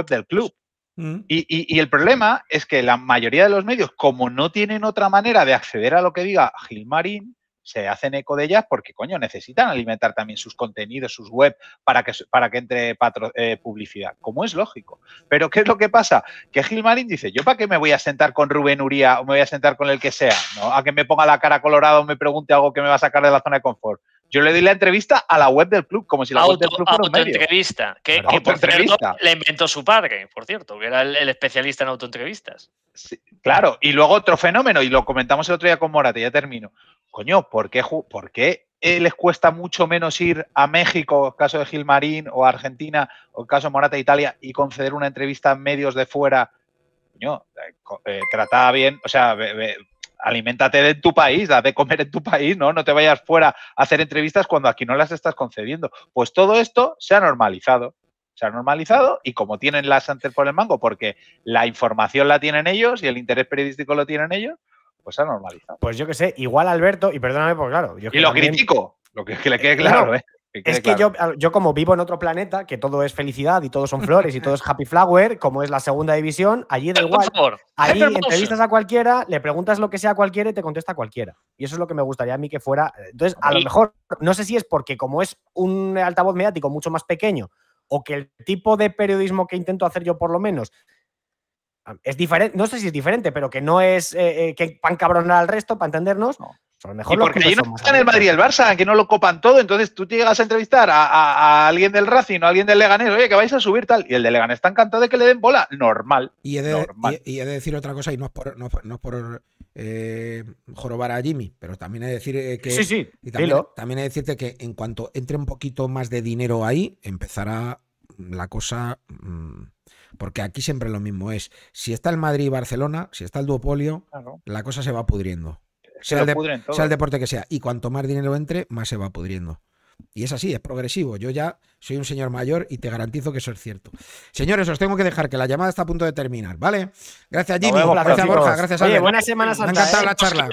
del club. Mm. Y, y, el problema es que la mayoría de los medios, como no tienen otra manera de acceder a lo que diga Gilmarín, se hacen eco de ellas porque, coño, necesitan alimentar también sus contenidos, sus web, para que, para que entre eh, publicidad, como es lógico. Pero ¿qué es lo que pasa? Que Gilmarín dice, ¿yo para qué me voy a sentar con Rubén Uría o me voy a sentar con el que sea? ¿no? A que me ponga la cara colorada o me pregunte algo que me va a sacar de la zona de confort. Yo le di la entrevista a la web del club, como si la web del club fuera Autoentrevista, que, que por cierto le inventó su padre, por cierto, que era el, especialista en autoentrevistas. claro, y luego otro fenómeno, y lo comentamos el otro día con Morate, ya termino. Coño, ¿por qué, les cuesta mucho menos ir a México, caso de Gilmarín, o a Argentina, o caso de Morata, Italia, y conceder una entrevista a medios de fuera? Coño, eh, eh, trataba bien, o sea, aliméntate de tu país, haz de comer en tu país, ¿no? No te vayas fuera a hacer entrevistas cuando aquí no las estás concediendo. Pues todo esto se ha normalizado. Se ha normalizado y como tienen las antes por el mango, porque la información la tienen ellos y el interés periodístico lo tienen ellos, pues se ha normalizado. Pues yo que sé, igual Alberto, y perdóname, pues claro. Yo y que lo critico, lo que, que le quede claro, eh, claro ¿eh? es que yo, yo, como vivo en otro planeta, que todo es felicidad y todo son flores y todo es happy flower, como es la segunda división, allí da igual. Ahí entrevistas a cualquiera, le preguntas lo que sea a cualquiera y te contesta cualquiera. Y eso es lo que me gustaría a mí que fuera. Eh, entonces, a lo mejor, no sé si es porque como es un altavoz mediático mucho más pequeño, o que el tipo de periodismo que intento hacer yo por lo menos es diferente, no sé si es diferente, pero que no es eh, eh, que que pancabronar al resto para entendernos, y porque allí no están el Madrid y el Barça, que no lo copan todo, entonces tú te llegas a entrevistar a, alguien del Racing o a alguien del Leganés, oye, que vais a subir tal, y el del Leganés está encantado de que le den bola, normal. Y he de, decir otra cosa, y no es por, eh, jorobar a Jimmy, pero también he de decir eh, que... también, también decirte que en cuanto entre un poquito más de dinero ahí, empezará la cosa... Mm, porque aquí siempre lo mismo es, si está el Madrid y Barcelona, si está el duopolio, la cosa se va pudriendo sea, el, deporte que sea. Y cuanto más dinero entre, más se va pudriendo. Y es así, es progresivo. Yo ya soy un señor mayor y te garantizo que eso es cierto. Señores, os tengo que dejar que la llamada está a punto de terminar, ¿vale? Gracias, Jimmy. gracias, Borja. Gracias, a ti buenas semanas Me ha ¿eh? la charla.